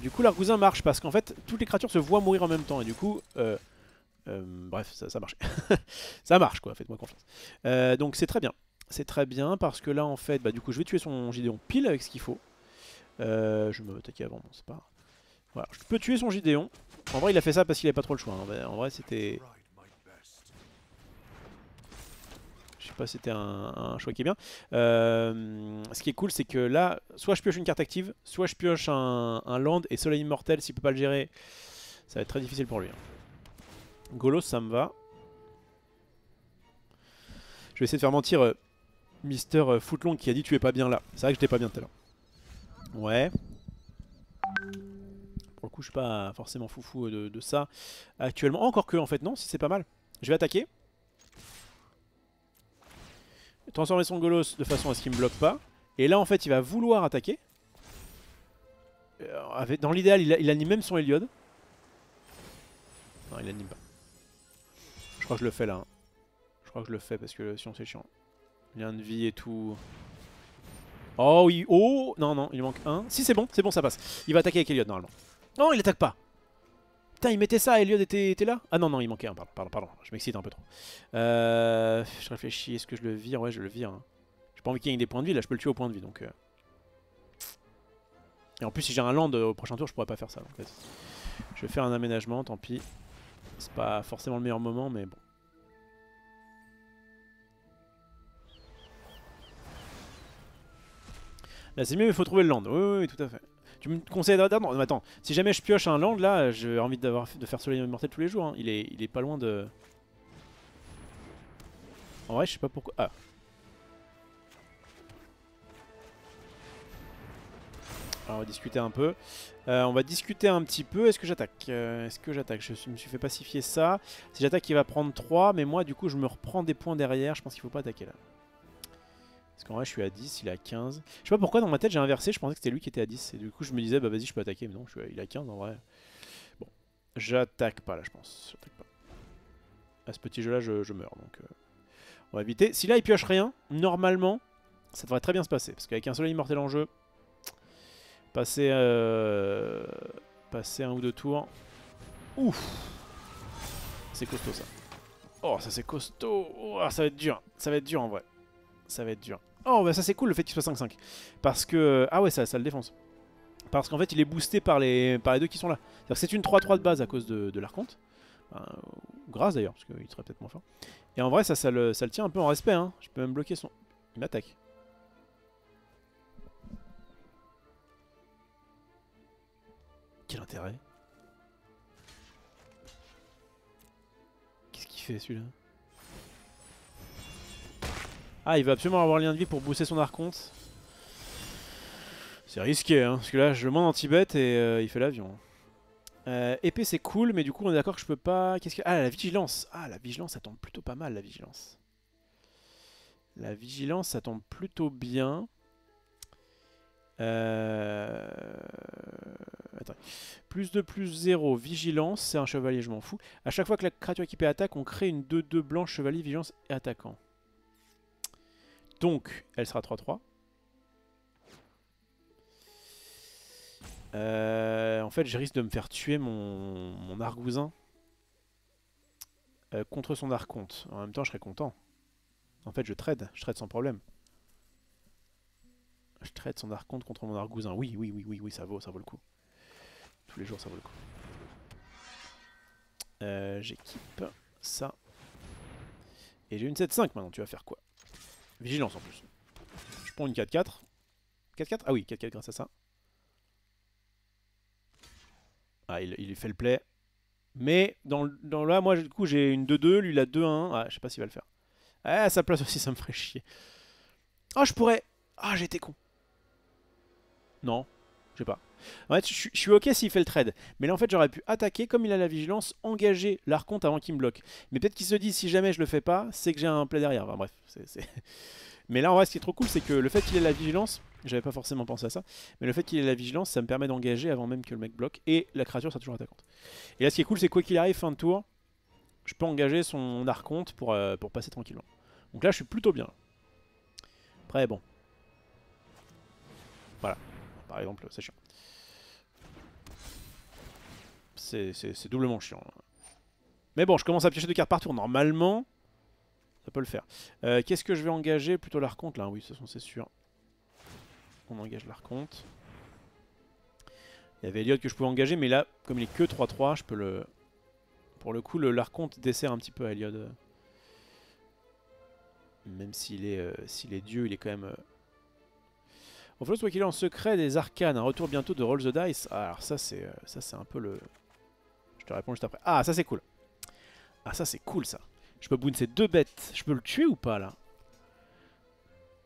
Du coup, l'argousin marche, parce qu'en fait, toutes les créatures se voient mourir en même temps. Et du coup, euh, euh, bref, ça, marche. ça marche, quoi, faites-moi confiance. Euh, donc c'est très bien. C'est très bien parce que là, en fait, bah, du coup, je vais tuer son Gideon pile avec ce qu'il faut. Euh, je me attaquer avant, bon, c'est pas... Voilà, je peux tuer son Gideon. En vrai, il a fait ça parce qu'il avait pas trop le choix. Hein. En vrai, c'était... Je sais pas c'était un, choix qui est bien. ce qui est cool, c'est que là, soit je pioche une carte active, soit je pioche un, land et Soleil Immortel, s'il peut pas le gérer, ça va être très difficile pour lui. Hein. Golos, ça me va. Je vais essayer de faire mentir euh, Mister euh, Footlong qui a dit tu es pas bien là. C'est vrai que j'étais pas bien tout à l'heure. Ouais. Pour le coup, je suis pas forcément foufou euh, de, ça actuellement. encore que, en fait, non, si c'est pas mal. Je vais attaquer. Transformer son Golos de façon à ce qu'il me bloque pas. Et là, en fait, il va vouloir attaquer. dans l'idéal, il, il, anime même son Eliode. Non, il anime pas. Je crois que je le fais là. Hein. Je crois que je le fais parce que sinon c'est chiant. Lien de vie et tout. Oh oui, oh Non, non, il manque un. Si, c'est bon, c'est bon, ça passe. Il va attaquer avec Elliot normalement. Non, il attaque pas Putain, il mettait ça, Elliot était, était là Ah non, non, il manquait un, pardon, pardon, je m'excite un peu trop. Euh, je réfléchis, est-ce que je le vire Ouais, je le vire. Hein. J'ai pas envie qu'il gagne des points de vie, là je peux le tuer au point de vie, donc... Euh. Et en plus, si j'ai un land euh, au prochain tour, je pourrais pas faire ça. fait. je vais faire un aménagement, tant pis. C'est pas forcément le meilleur moment, mais bon. Là, c'est mieux, il faut trouver le land. Oui, oui, tout à fait. Tu me conseilles d'attendre Attends, si jamais je pioche un land, là, j'ai envie de faire Soleil Immortel tous les jours. Hein. Il, est, il est pas loin de... En vrai, je sais pas pourquoi... Ah, on va discuter un peu. Euh, on va discuter un petit peu. Est-ce que j'attaque euh, Est-ce que j'attaque Je me suis fait pacifier ça. Si j'attaque, il va prendre 3. Mais moi, du coup, je me reprends des points derrière. Je pense qu'il faut pas attaquer là. Parce qu'en vrai, je suis à 10, il est à 15. Je sais pas pourquoi, dans ma tête, j'ai inversé. Je pensais que c'était lui qui était à 10. Et du coup, je me disais, bah vas-y, je peux attaquer. Mais non, il est à 15 en vrai. Bon. J'attaque pas là, je pense. Pas. À ce petit jeu-là, je, meurs. Donc, euh, on va éviter. Si là, il pioche rien, normalement, ça devrait très bien se passer. Parce qu'avec un soleil immortel en jeu, Passer, euh, passer un ou deux tours. Ouf C'est costaud ça. Oh, ça c'est costaud oh, Ça va être dur. Ça va être dur en vrai. Ça va être dur. Oh, bah ça c'est cool le fait qu'il soit 5-5. Parce que... Euh, ah ouais, ça, le défonce. Parce qu'en fait, il est boosté par les, par les deux qui sont là. C'est une 3-3 de base à cause de, de l'arconte. grâce d'ailleurs, parce qu'il serait peut-être moins fort. Et en vrai, ça, ça le, ça le tient un peu en respect. Hein. Je peux même bloquer son... Il m'attaque. quel intérêt Qu'est-ce qu'il fait celui-là Ah, il va absolument avoir lien de vie pour booster son arconte. C'est risqué, hein, parce que là, je le en Tibet et euh, il fait l'avion. Euh, épée, c'est cool, mais du coup, on est d'accord que je peux pas... Qu'est-ce que... Ah, la vigilance Ah, la vigilance, ça tombe plutôt pas mal, la vigilance. La vigilance, ça tombe plutôt bien. Euh, plus de plus 0, vigilance, c'est un chevalier, je m'en fous. À chaque fois que la créature équipée attaque, on crée une 2-2 blanche chevalier, vigilance et attaquant. Donc, elle sera 3-3. Euh, en fait, je risque de me faire tuer mon, mon argousin euh, contre son archonte. En même temps, je serais content. En fait, je trade, je trade sans problème. Je traite son arconte contre mon argousin. Oui, oui, oui, oui, oui, ça vaut, ça vaut le coup. Tous les jours, ça vaut le coup. Euh, j'équipe ça. Et j'ai une 7-5 maintenant, tu vas faire quoi Vigilance en plus. Je prends une 4-4. 4-4 Ah oui, 4-4 grâce à ça. Ah, il, il fait le play. Mais dans, dans là, moi, du coup, j'ai une 2-2, lui, il a 2-1. Ah, je sais pas s'il va le faire. Ah, sa place aussi, ça me ferait chier. Ah, oh, je pourrais... Ah, j'étais con. Non, je sais pas. En fait, je, suis ok s'il fait le trade. Mais là, en fait, j'aurais pu attaquer, comme il a la vigilance, engager l'arconte avant qu'il me bloque. Mais peut-être qu'il se dit, si jamais je le fais pas, c'est que j'ai un play derrière. Enfin bref, c'est... Mais là, en vrai, ce qui est trop cool, c'est que le fait qu'il ait la vigilance, j'avais pas forcément pensé à ça, mais le fait qu'il ait la vigilance, ça me permet d'engager avant même que le mec bloque, et la créature sera toujours attaquante. Et là, ce qui est cool, c'est quoi qu'il arrive, fin de tour, je peux engager son archonte pour, euh, pour passer tranquillement. Donc là, je suis plutôt bien. Après, bon. Voilà par exemple, c'est chiant. C'est doublement chiant. Mais bon, je commence à piocher deux cartes par tour. Normalement, ça peut le faire. Euh, qu'est-ce que je vais engager Plutôt l'arconte, là. Oui, de toute façon, c'est sûr. On engage l'arconte. Il y avait Elliot que je pouvais engager, mais là, comme il est que 3-3, je peux le... Pour le coup, l'arconte dessert un petit peu à Même s'il est, euh, est dieu, il est quand même... Euh, on soit qu'il est en secret des arcanes. Un retour bientôt de Roll the Dice. Ah, alors ça c'est euh, ça c'est un peu le... Je te réponds juste après. Ah ça c'est cool. Ah ça c'est cool ça. Je peux boon deux bêtes. Je peux le tuer ou pas là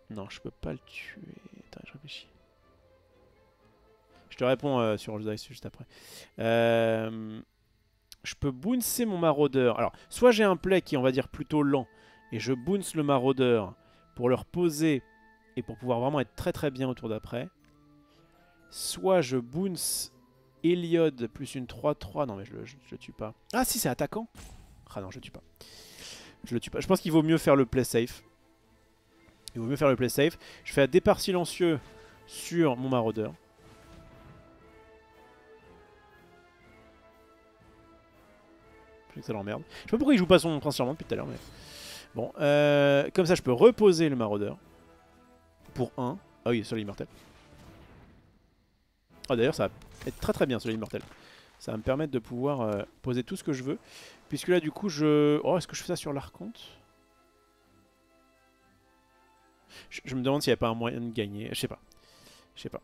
Non je peux pas le tuer. Attends je réfléchis. Je te réponds euh, sur Roll the Dice juste après. Euh, je peux booncer mon maraudeur. Alors soit j'ai un play qui est, on va dire plutôt lent. Et je boonce le maraudeur pour leur poser et pour pouvoir vraiment être très très bien au tour d'après. Soit je boons Eliod plus une 3-3. Non mais je, le tue pas. Ah si c'est attaquant Ah non je le tue pas. Je le tue pas. Je pense qu'il vaut mieux faire le play safe. Il vaut mieux faire le play safe. Je fais un départ silencieux sur mon maraudeur. Je sais que ça l'emmerde. Je sais pas pourquoi il joue pas son prince charmant depuis tout à l'heure mais... Bon, euh, comme ça je peux reposer le maraudeur pour 1. Ah oui, soleil immortel. Ah d'ailleurs ça va être très très bien sur immortel. Ça va me permettre de pouvoir euh, poser tout ce que je veux. Puisque là du coup je... Oh est-ce que je fais ça sur l'arconte je, me demande s'il n'y a pas un moyen de gagner. Je sais pas. Je sais pas.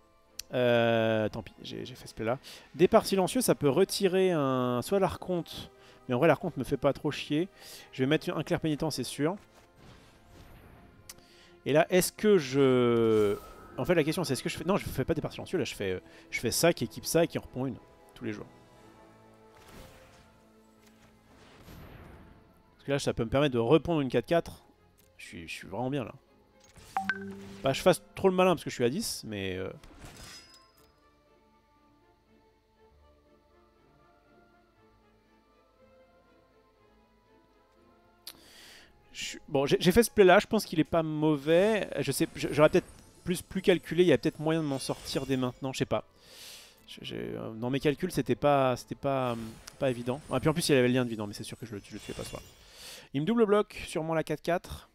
Euh, tant pis, j'ai fait ce play là. Départ silencieux, ça peut retirer un... Soit l'arconte... Mais en vrai l'arconte me fait pas trop chier. Je vais mettre un clair pénitent c'est sûr. Et là, est-ce que je... En fait, la question, c'est est-ce que je fais... Non, je fais pas des parties silencieuses, là, je fais, euh, je fais ça, qui équipe ça, et qui en reprend une, tous les jours. Parce que là, ça peut me permettre de reprendre une 4-4. Je suis, je suis vraiment bien, là. Bah, je fasse trop le malin, parce que je suis à 10, mais... Euh, Bon, j'ai fait ce play-là, je pense qu'il est pas mauvais. Je sais, j'aurais peut-être plus, plus calculé, il y a peut-être moyen de m'en sortir dès maintenant, je sais pas. Euh, dans mes calculs, c'était pas, pas, euh, pas évident. et ah, puis en plus, il avait le lien de vidant, mais c'est sûr que je le, tuais pas soi. Il me double bloque, sûrement la 4-4.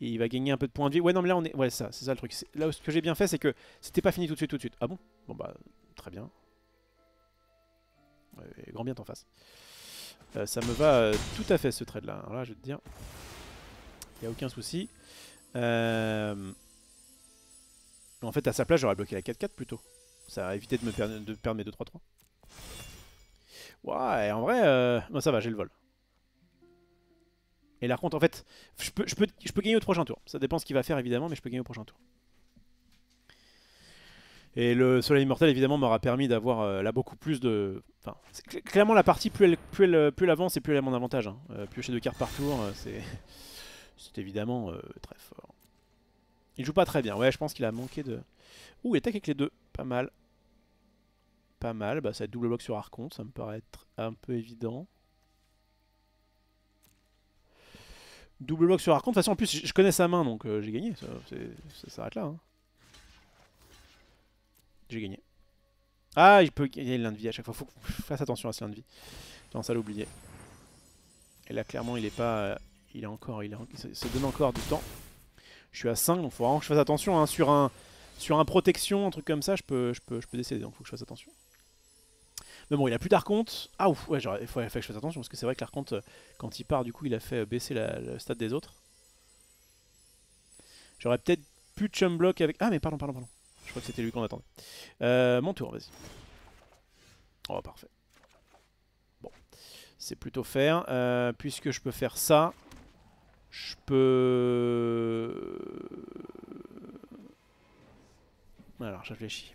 Et il va gagner un peu de points de vie. Ouais, non, mais là, on est. Ouais, ça, c'est ça le truc. Là, ce que j'ai bien fait, c'est que c'était pas fini tout de suite, tout de suite. Ah bon Bon, bah, très bien. grand bien t'en face. Euh, ça me va euh, tout à fait ce trade là. Alors là, je vais te dire, il n'y a aucun souci. Euh, en fait, à sa place, j'aurais bloqué la 4-4 plutôt. Ça a évité de me perdre, mes 2-3-3. Ouais, en vrai, non, ça va, j'ai le vol. Et là, contre, en fait, je peux, je peux gagner au prochain tour. Ça dépend ce qu'il va faire évidemment, mais je peux gagner au prochain tour. Et le Soleil Immortel, évidemment, m'aura permis d'avoir euh, là beaucoup plus de. Enfin, clairement, la partie, plus elle, plus elle, plus avance et plus elle a mon avantage. Hein. Euh, piocher deux cartes par tour, euh, c'est. C'est évidemment très fort. Il joue pas très bien. Ouais, je pense qu'il a manqué de. Ouh, il attaque avec les deux. Pas mal. Pas mal. Bah, ça double bloc sur Archon, ça me paraît être un peu évident. Double bloc sur Archon. De toute façon, en plus, je connais sa main, donc j'ai gagné. Ça, s'arrête là. Hein. J'ai gagné. Ah, il peut gagner l'un de vie à chaque fois. Faut que je fasse attention à ce l'un de vie. Tendance à l'oublier. Et là, clairement, il est pas. Euh, il est encore. Il, se donne encore du temps. Je suis à 5, donc faut vraiment que je fasse attention. Hein. Sur, un, sur un protection, un truc comme ça, je peux, je peux, je peux décéder, donc faut que je fasse attention. Mais bon, il a plus d'Arconte. Ah ouf, ouais, il faut, que je fasse attention, parce que c'est vrai que l'Arconte, euh, quand il part, du coup, il a fait euh, baisser le stade des autres. J'aurais peut-être plus de chum block avec... Ah mais pardon, pardon, pardon. Je crois que c'était lui qu'on attendait. Euh, mon tour, vas-y. Oh, parfait. Bon, c'est plutôt faire. Euh, puisque je peux faire ça, je peux... Alors, je réfléchis.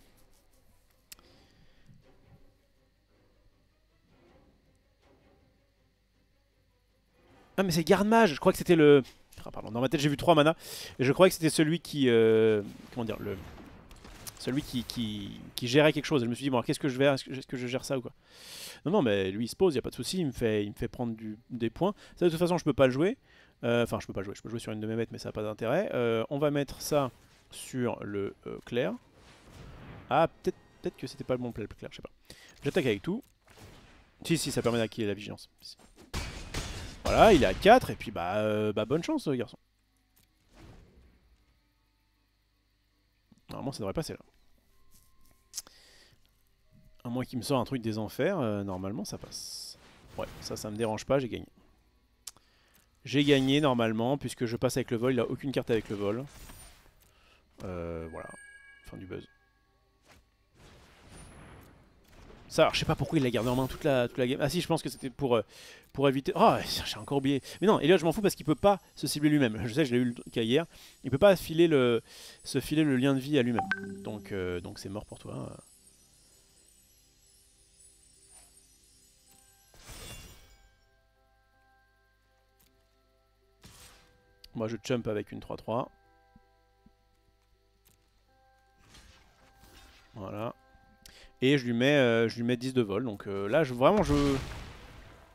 Ah mais c'est garde mage, je crois que c'était le... Ah, pardon, dans ma tête j'ai vu 3 mana. Et je croyais que c'était celui qui... Euh, comment dire le celui qui, qui, gérait quelque chose. Et je me suis dit, bon, qu'est-ce que je vais Est-ce que, je gère ça ou quoi Non, non, mais lui, il se pose, il n'y a pas de souci, il, me fait, il prendre des points. Ça, de toute façon, je peux pas le jouer. Euh, enfin, je peux pas jouer, je peux jouer sur une de mes mètres, mais ça n'a pas d'intérêt. Euh, on va mettre ça sur le euh, clair. Ah, peut-être peut que c'était pas le bon play, le clair, je sais pas. J'attaque avec tout. Si, si, ça permet d'acquérir la vigilance. Voilà, il est à 4, et puis bah, bah bonne chance, garçon. Normalement, ça devrait passer là. À moins qu'il me sort un truc des enfers, euh, normalement ça passe. Ouais, ça, ça me dérange pas, j'ai gagné. J'ai gagné normalement, puisque je passe avec le vol, il a aucune carte avec le vol. Euh, voilà, fin du buzz. Ça, je sais pas pourquoi il l'a gardé en main toute la, toute la game. Ah si, je pense que c'était pour, euh, pour éviter... Oh, j'ai encore oublié. Mais non, là je m'en fous parce qu'il peut pas se cibler lui-même. Je sais, je l'ai eu le cas hier. Il peut pas filer le, se filer le lien de vie à lui-même. Donc euh, donc c'est mort pour toi. Moi je jump avec une 3-3. Voilà. Et je lui mets, euh, je lui mets 10 de vol. Donc euh, là, je, vraiment, je...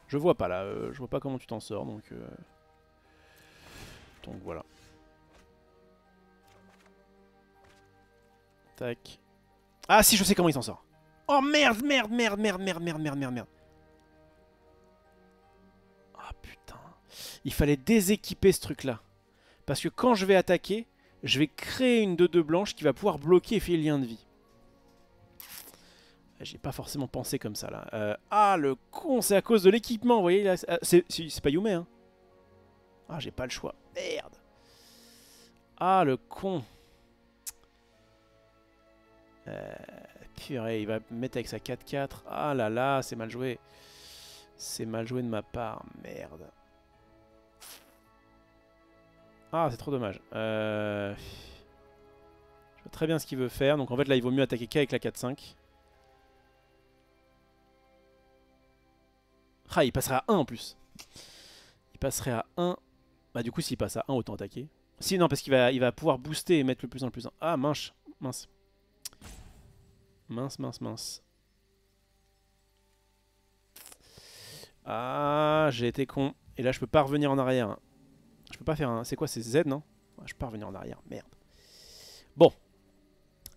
Je vois pas, là. Euh, je vois pas comment tu t'en sors, donc... Donc voilà. Tac. Ah si, je sais comment il s'en sort. Oh merde, merde, merde, merde, merde, merde, merde, merde, merde. Ah putain. Il fallait déséquiper ce truc-là. Parce que quand je vais attaquer, je vais créer une 2-2 blanche qui va pouvoir bloquer et lien de vie. Ah, j'ai pas forcément pensé comme ça là. Euh, ah le con, c'est à cause de l'équipement, vous voyez là, ah, C'est pas Yume hein Ah j'ai pas le choix, merde Ah le con euh, Purée, il va mettre avec sa 4-4. Ah là là, c'est mal joué. C'est mal joué de ma part, merde. Ah, c'est trop dommage. Euh, je vois très bien ce qu'il veut faire. Donc en fait, là, il vaut mieux attaquer qu'avec la 4-5. Ah, il passerait à 1 en plus. Il passerait à 1. Bah du coup, s'il passe à 1, autant attaquer. Si, non, parce qu'il va, il va pouvoir booster et mettre le plus en plus 1. Ah, mince. Mince. Mince, mince, mince. Ah, j'ai été con. Et là, je peux pas revenir en arrière. Je peux pas faire un... C'est quoi, c'est Z, non Je peux pas revenir en arrière, merde. Bon.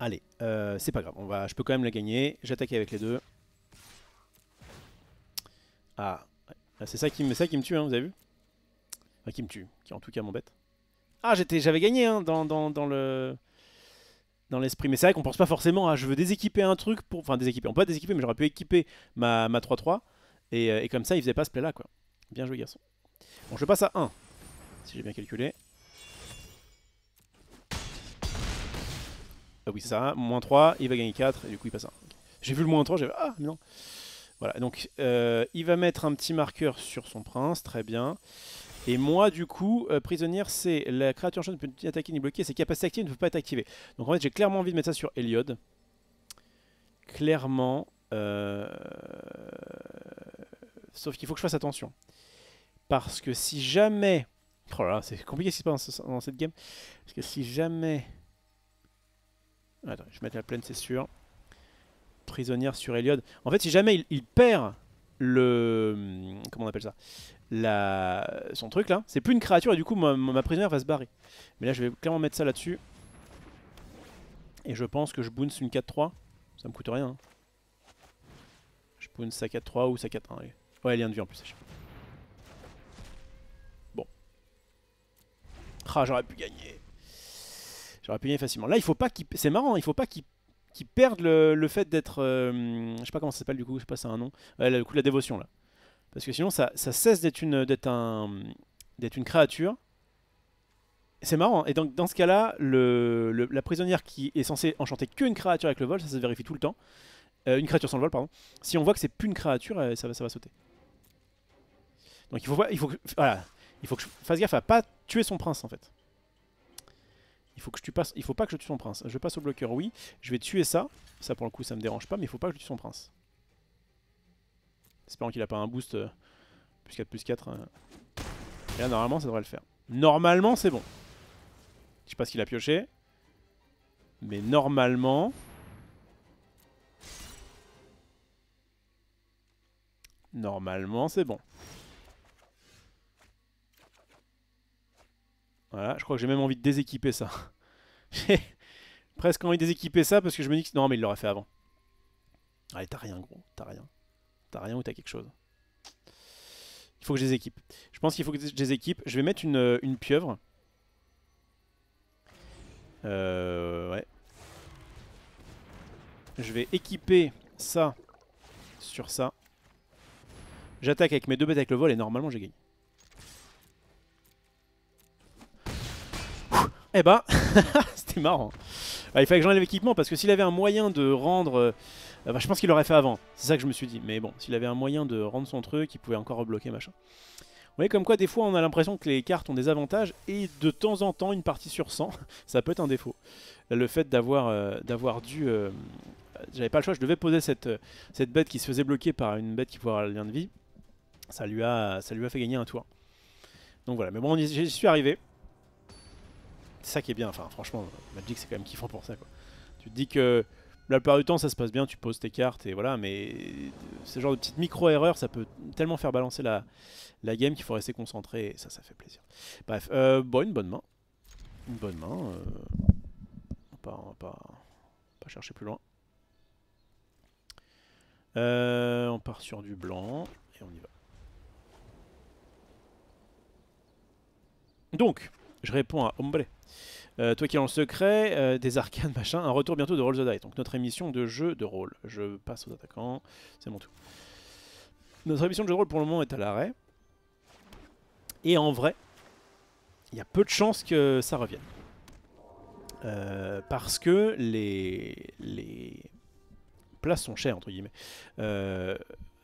Allez, euh, c'est pas grave. On va... Je peux quand même la gagner. J'attaque avec les deux. Ah, c'est ça qui, me, ça qui me tue, hein, vous avez vu Enfin, qui me tue, qui en tout cas m'embête. Ah, j'avais gagné hein, dans, le dans l'esprit. Mais c'est vrai qu'on pense pas forcément à je veux déséquiper un truc pour. Enfin, déséquiper. On peut pas déséquiper, mais j'aurais pu équiper ma 3-3. et, euh, et, comme ça, il faisait pas ce play là, quoi. Bien joué, garçon. Bon, je passe à 1 si j'ai bien calculé. Ah oui, ça, moins 3, il va gagner 4, et du coup il passe 1. J'ai vu le moins 3, j'ai ah, mais non. Voilà, donc euh, il va mettre un petit marqueur sur son prince, très bien. Et moi, du coup, prisonnier, euh, prisonnière, c'est la créature enchantée ne peut ni attaquer ni bloquer, ses capacités actives ne peuvent pas être activées. Donc en fait, j'ai clairement envie de mettre ça sur Eliod. Clairement. Euh, sauf qu'il faut que je fasse attention. Parce que si jamais Oh c'est compliqué ce qui se passe dans cette game. Parce que si jamais... Attends, je vais mettre la plaine, c'est sûr. Prisonnière sur Eliod. En fait, si jamais il, perd le... Hum, comment on appelle ça la... Son truc là, c'est plus une créature et du coup ma, prisonnière va se barrer. Mais là, je vais clairement mettre ça là-dessus. Et je pense que je bounce une 4-3. Ça me coûte rien. Hein. Je bounce sa 4-3 ou sa 4-1. Ouais, elle vient de vie en plus. Je Ah, j'aurais pu gagner. J'aurais pu gagner facilement. Là, il faut pas qu'il. C'est marrant, il faut pas qu'il perdent perde le, fait d'être. Euh, je sais pas comment ça s'appelle du coup, je sais pas, c'est un nom. Ouais, le coup de la dévotion là. Parce que sinon, ça, cesse d'être une, un, une créature. C'est marrant. Et donc, dans ce cas-là, le, la prisonnière qui est censée enchanter qu'une créature avec le vol, ça, se vérifie tout le temps. Euh, une créature sans le vol, pardon. Si on voit que c'est plus une créature, euh, ça, va, ça va sauter. Donc, il faut, il faut, voilà, il faut que je fasse gaffe à pas tuer son prince en fait. Il faut que je tue pas, il faut pas que je tue son prince. Je passe au bloqueur, oui. Je vais tuer ça. Ça pour le coup ça me dérange pas, mais il faut pas que je tue son prince. Espérant qu'il a pas un boost euh, plus 4 plus 4. Euh. Et là normalement ça devrait le faire. Normalement c'est bon. Je sais pas ce qu'il a pioché. Mais normalement... Normalement c'est bon. Voilà, je crois que j'ai même envie de déséquiper ça. j'ai presque envie de déséquiper ça parce que je me dis que... Non, mais il l'aurait fait avant. Allez, t'as rien, gros. T'as rien. T'as rien ou t'as quelque chose. Il faut que je les équipe. Je pense qu'il faut que je les équipe. Je vais mettre une, euh, une pieuvre. Euh, ouais. Je vais équiper ça sur ça. J'attaque avec mes deux bêtes avec le vol et normalement j'ai gagné. Eh ben, c'était marrant. Ah, il fallait que j'enlève l'équipement parce que s'il avait un moyen de rendre... Euh, bah, je pense qu'il l'aurait fait avant, c'est ça que je me suis dit. Mais bon, s'il avait un moyen de rendre son truc, il pouvait encore rebloquer machin. Vous voyez comme quoi des fois on a l'impression que les cartes ont des avantages et de temps en temps une partie sur 100, ça peut être un défaut. Le fait d'avoir euh, dû... Euh, j'avais pas le choix, je devais poser cette, cette bête qui se faisait bloquer par une bête qui pouvait avoir le lien de vie. Ça lui a, ça lui a fait gagner un tour. Donc voilà, mais bon j'y suis arrivé. C'est ça qui est bien, enfin franchement, Magic c'est quand même kiffant pour ça quoi. Tu te dis que la plupart du temps ça se passe bien, tu poses tes cartes et voilà, mais ce genre de petite micro erreur ça peut tellement faire balancer la, la game qu'il faut rester concentré et ça, ça fait plaisir. Bref, euh, bon, une bonne main. Une bonne main. Euh, on, va pas, va pas, chercher plus loin. Euh, on part sur du blanc et on y va. Donc, je réponds à Ombre. Euh, toi qui es le secret, euh, des arcanes, machin, un retour bientôt de Roll the Dice. Donc notre émission de jeu de rôle. Je passe aux attaquants, c'est mon tout. Notre émission de jeu de rôle pour le moment est à l'arrêt. Et en vrai, il y a peu de chances que ça revienne. Euh, parce que les, les places sont chères, entre guillemets.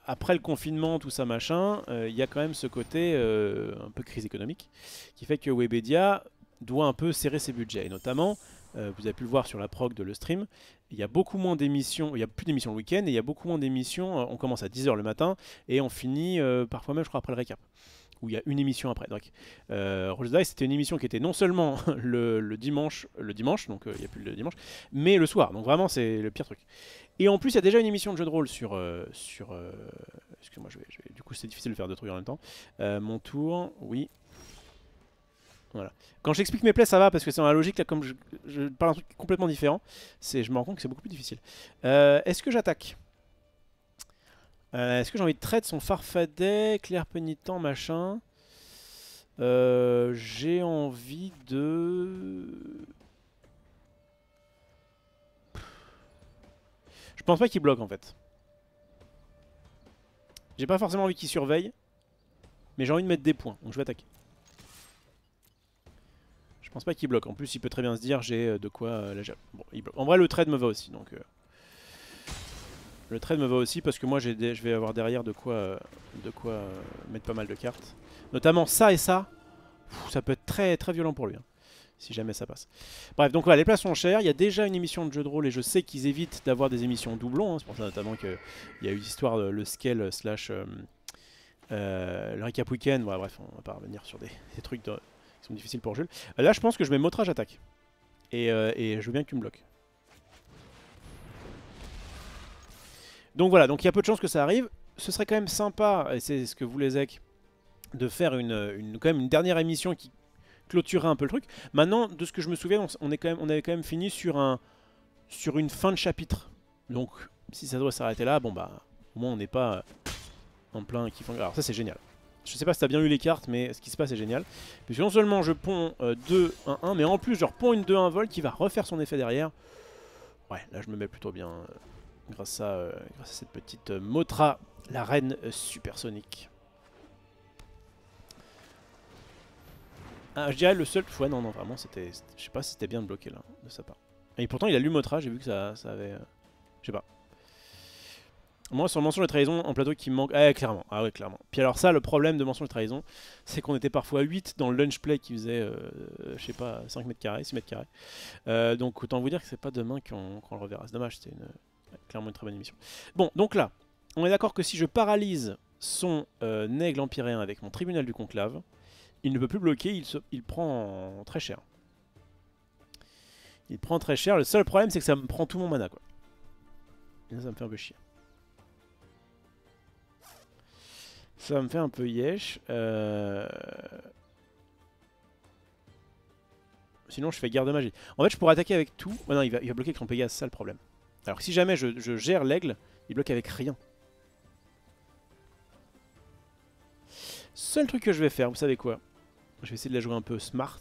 après le confinement, tout ça, machin, il y a quand même ce côté un peu crise économique qui fait que Webedia doit un peu serrer ses budgets. Et notamment, euh, vous avez pu le voir sur la prog de le stream, il y a beaucoup moins d'émissions, il n'y a plus d'émissions le week-end, et il y a beaucoup moins d'émissions, euh, on commence à 10h le matin, et on finit euh, parfois même, je crois, après le récap, où il y a une émission après. Donc, c'était une émission qui était non seulement le, dimanche, le dimanche, donc il n'y a plus le dimanche, mais le soir, donc vraiment c'est le pire truc. Et en plus, il y a déjà une émission de jeu de rôle sur... sur Excuse-moi, je vais, du coup c'est difficile de faire deux trucs en même temps. mon tour, oui, quand j'explique mes plaies ça va parce que c'est dans la logique. Là, comme je, parle un truc complètement différent, c'est je me rends compte que c'est beaucoup plus difficile. Euh, est-ce que j'attaque euh, Est-ce que j'ai envie de trade son Farfadet, clair pénitent, machin euh, J'ai envie de. Je pense pas qu'il bloque en fait. J'ai pas forcément envie qu'il surveille, mais j'ai envie de mettre des points, donc je vais attaquer. Je pense pas qu'il bloque. En plus, il peut très bien se dire j'ai euh, de quoi euh, Bon, En vrai, le trade me va aussi. Donc, euh, Le trade me va aussi parce que moi, je vais avoir derrière de quoi, mettre pas mal de cartes. Notamment ça et ça. ça peut être très très violent pour lui. Hein, si jamais ça passe. Bref, donc voilà, les places sont chères. Il y a déjà une émission de jeu de rôle et je sais qu'ils évitent d'avoir des émissions doublons. Hein. C'est pour ça notamment qu'il y a eu l'histoire de le scale slash... Euh, le recap week-end, bref, on va pas revenir sur des, des trucs de, difficile sont pour Jules. Là, je pense que je mets Motrage attaque. Euh, et, je veux bien que tu me bloques. Donc voilà, donc il y a peu de chances que ça arrive. Ce serait quand même sympa, et c'est ce que les Zek, de faire une, quand même une dernière émission qui clôturerait un peu le truc. Maintenant, de ce que je me souviens, on, est quand même, on avait quand même fini sur, un, sur une fin de chapitre. Donc si ça doit s'arrêter là, bon bah, au moins on n'est pas en plein Alors ça c'est génial. Je sais pas si t'as bien eu les cartes, mais ce qui se passe est génial. Puisque non seulement je ponds 2-1-1, euh, mais en plus je reponds une 2-1 vol qui va refaire son effet derrière. Ouais, là je me mets plutôt bien euh, grâce, à, euh, à cette petite Motra, la reine supersonique. Ah, je dirais le seul. Ouais, non, non, vraiment, c'était. Je sais pas si c'était bien bloqué là, de sa part. Et pourtant, il a lu Motra, j'ai vu que ça, ça avait. Je sais pas. Moi, sur Mensonge de Trahison, en plateau qui me manque. Ah, clairement. Ah, oui clairement. Puis alors, ça, le problème de Mensonge de Trahison, c'est qu'on était parfois 8 dans le lunch play qui faisait, euh, je sais pas, 5 mètres carrés, 6 mètres carrés. Euh, donc, autant vous dire que c'est pas demain qu'on le reverra. C'est dommage, c'était une... clairement une très bonne émission. Bon, donc là, on est d'accord que si je paralyse son euh, aigle empyréen avec mon tribunal du conclave, il ne peut plus bloquer, il, il prend très cher. Il prend très cher. Le seul problème, c'est que ça me prend tout mon mana, quoi. Et ça, ça me fait un peu chier. Ça me fait un peu yesh. Euh... Sinon, je fais garde de magie. En fait, je pourrais attaquer avec tout. Oh non, il va, bloquer avec son Pégase, ça le problème. Alors si jamais je, gère l'aigle, il bloque avec rien. Seul truc que je vais faire, vous savez quoi Je vais essayer de la jouer un peu smart.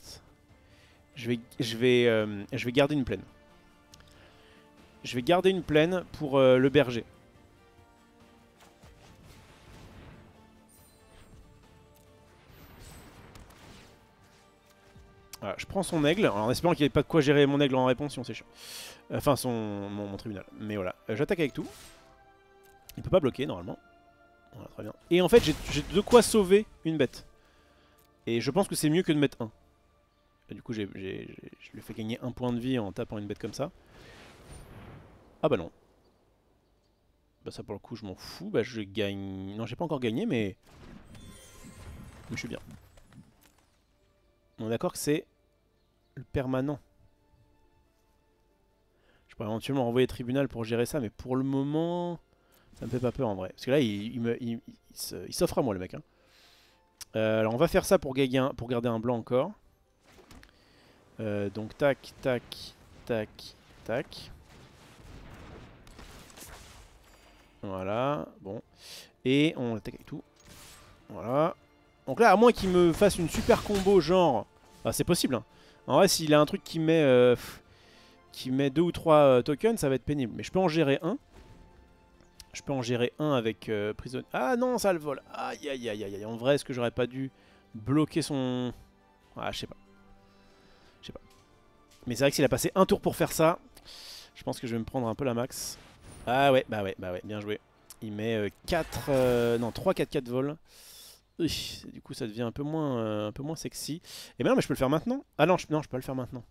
Je vais, je vais, euh, je vais garder une plaine. Je vais garder une plaine pour euh, le berger. Voilà, je prends son aigle, en espérant qu'il n'y ait pas de quoi gérer mon aigle en réponse, si on s'échappe. Euh, enfin, son, mon, tribunal. Mais voilà, euh, j'attaque avec tout. Il peut pas bloquer, normalement. Voilà, très bien. Et en fait, j'ai de quoi sauver une bête. Et je pense que c'est mieux que de mettre un. du coup, je lui fais gagner un point de vie en tapant une bête comme ça. Ah bah non. Bah ça pour le coup, je m'en fous. Bah je gagne... Non, j'ai pas encore gagné, mais... Mais je suis bien. On est d'accord que c'est le permanent. Je pourrais éventuellement envoyer tribunal pour gérer ça, mais pour le moment, ça me fait pas peur en vrai. Parce que là, il, il, il, s'offre à moi, le mec. Hein. Euh, alors, on va faire ça pour, pour garder un blanc encore. Euh, donc, tac, tac, tac, tac. Voilà, bon. Et on attaque avec tout. Voilà. Donc là, à moins qu'il me fasse une super combo genre... Ah, c'est possible, hein. En vrai, s'il a un truc qui met, euh, qui met deux ou 3 euh, tokens, ça va être pénible. Mais je peux en gérer un. Je peux en gérer un avec euh, prison. Ah non, ça le vole. Aïe, aïe, aïe, aïe. En vrai, est-ce que j'aurais pas dû bloquer son... Ah, je sais pas. Je sais pas. Mais c'est vrai que s'il a passé un tour pour faire ça, je pense que je vais me prendre un peu la max. Ah ouais, bah ouais, bah ouais, bien joué. Il met 4... Euh, non, 3, 4, 4 vols du coup ça devient un peu moins, euh, un peu moins sexy. Et eh ben non, mais je peux le faire maintenant. Ah non je, peux je peux le faire maintenant.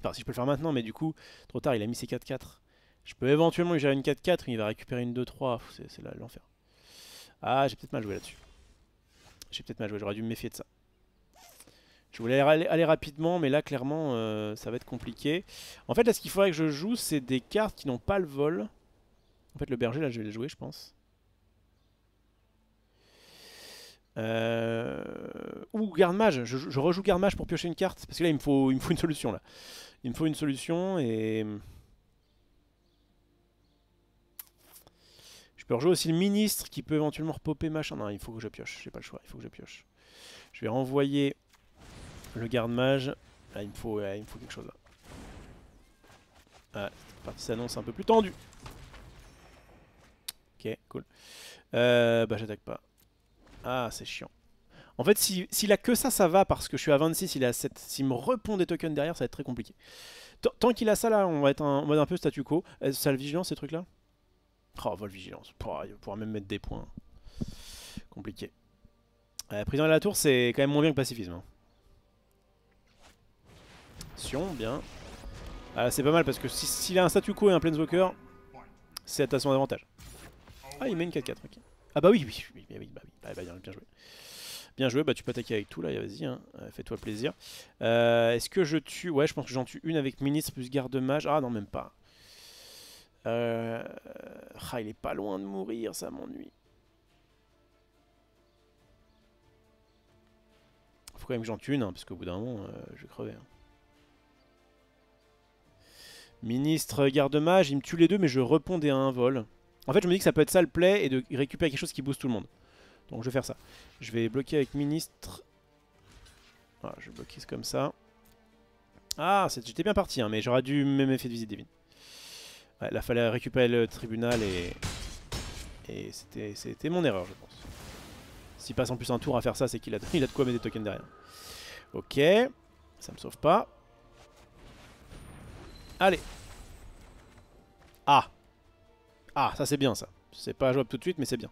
Enfin, si je peux le faire maintenant, mais du coup, trop tard, il a mis ses 4-4. Je peux éventuellement lui gérer une 4-4, il va récupérer une 2-3. C'est l'enfer. Ah, j'ai peut-être mal joué là-dessus. J'ai peut-être mal joué, j'aurais dû me méfier de ça. Je voulais aller, rapidement, mais là, clairement, euh, ça va être compliqué. En fait, là, ce qu'il faudrait que je joue, c'est des cartes qui n'ont pas le vol. En fait, le berger, là, je vais le jouer, je pense. Euh, ou garde mage, je, rejoue garde mage pour piocher une carte, parce que là il me faut, une solution là. Il me faut une solution et... Je peux rejouer aussi le ministre qui peut éventuellement repopper machin. Non, il faut que je pioche, j'ai pas le choix, il faut que je pioche. Je vais renvoyer le garde mage. Là il me faut, quelque chose là. Ah, cette partie s'annonce un peu plus tendue. Ok, cool. Euh, bah j'attaque pas. Ah, c'est chiant. En fait, s'il a que ça, ça va parce que je suis à 26, il a 7. S'il me repond des tokens derrière, ça va être très compliqué. Tant qu'il a ça là, on va être un, mode un peu statu quo. Ça euh, le vigilance ces trucs là Oh, vol vigilance. il va pouvoir même mettre des points. Compliqué. Euh, prison la tour, c'est quand même moins bien que pacifisme. Hein. Sion, bien. Ah, c'est pas mal parce que s'il a un statu quo et un planeswalker, c'est à son avantage. Ah, il met une 4-4, ok. Ah bah oui, oui, oui, bah oui. Bah bah, bah, bien joué. Bien joué, bah tu peux attaquer avec tout là, vas-y, hein. euh, fais-toi plaisir. Euh, est-ce que je tue Ouais, je pense que j'en tue une avec ministre plus garde-mage. Ah non, même pas. Euh, ah, il est pas loin de mourir, ça m'ennuie. Faut quand même que j'en tue une, hein, parce qu'au bout d'un moment, je vais crever. Hein. Ministre garde-mage, il me tue les deux, mais je réponds à un vol. En fait, je me dis que ça peut être ça le play et de récupérer quelque chose qui booste tout le monde. Donc je vais faire ça. Je vais bloquer avec ministre. Voilà, ah, je bloquer comme ça. Ah, j'étais bien parti, hein, mais j'aurais dû même effet de visite divine. Ouais, là, fallait récupérer le tribunal et... Et c'était mon erreur, je pense. S'il passe en plus un tour à faire ça, c'est qu'il a, a de quoi mettre des tokens derrière. Ok, ça me sauve pas. Allez. Ah ah, ça c'est bien ça. C'est pas jouable tout de suite, mais c'est bien.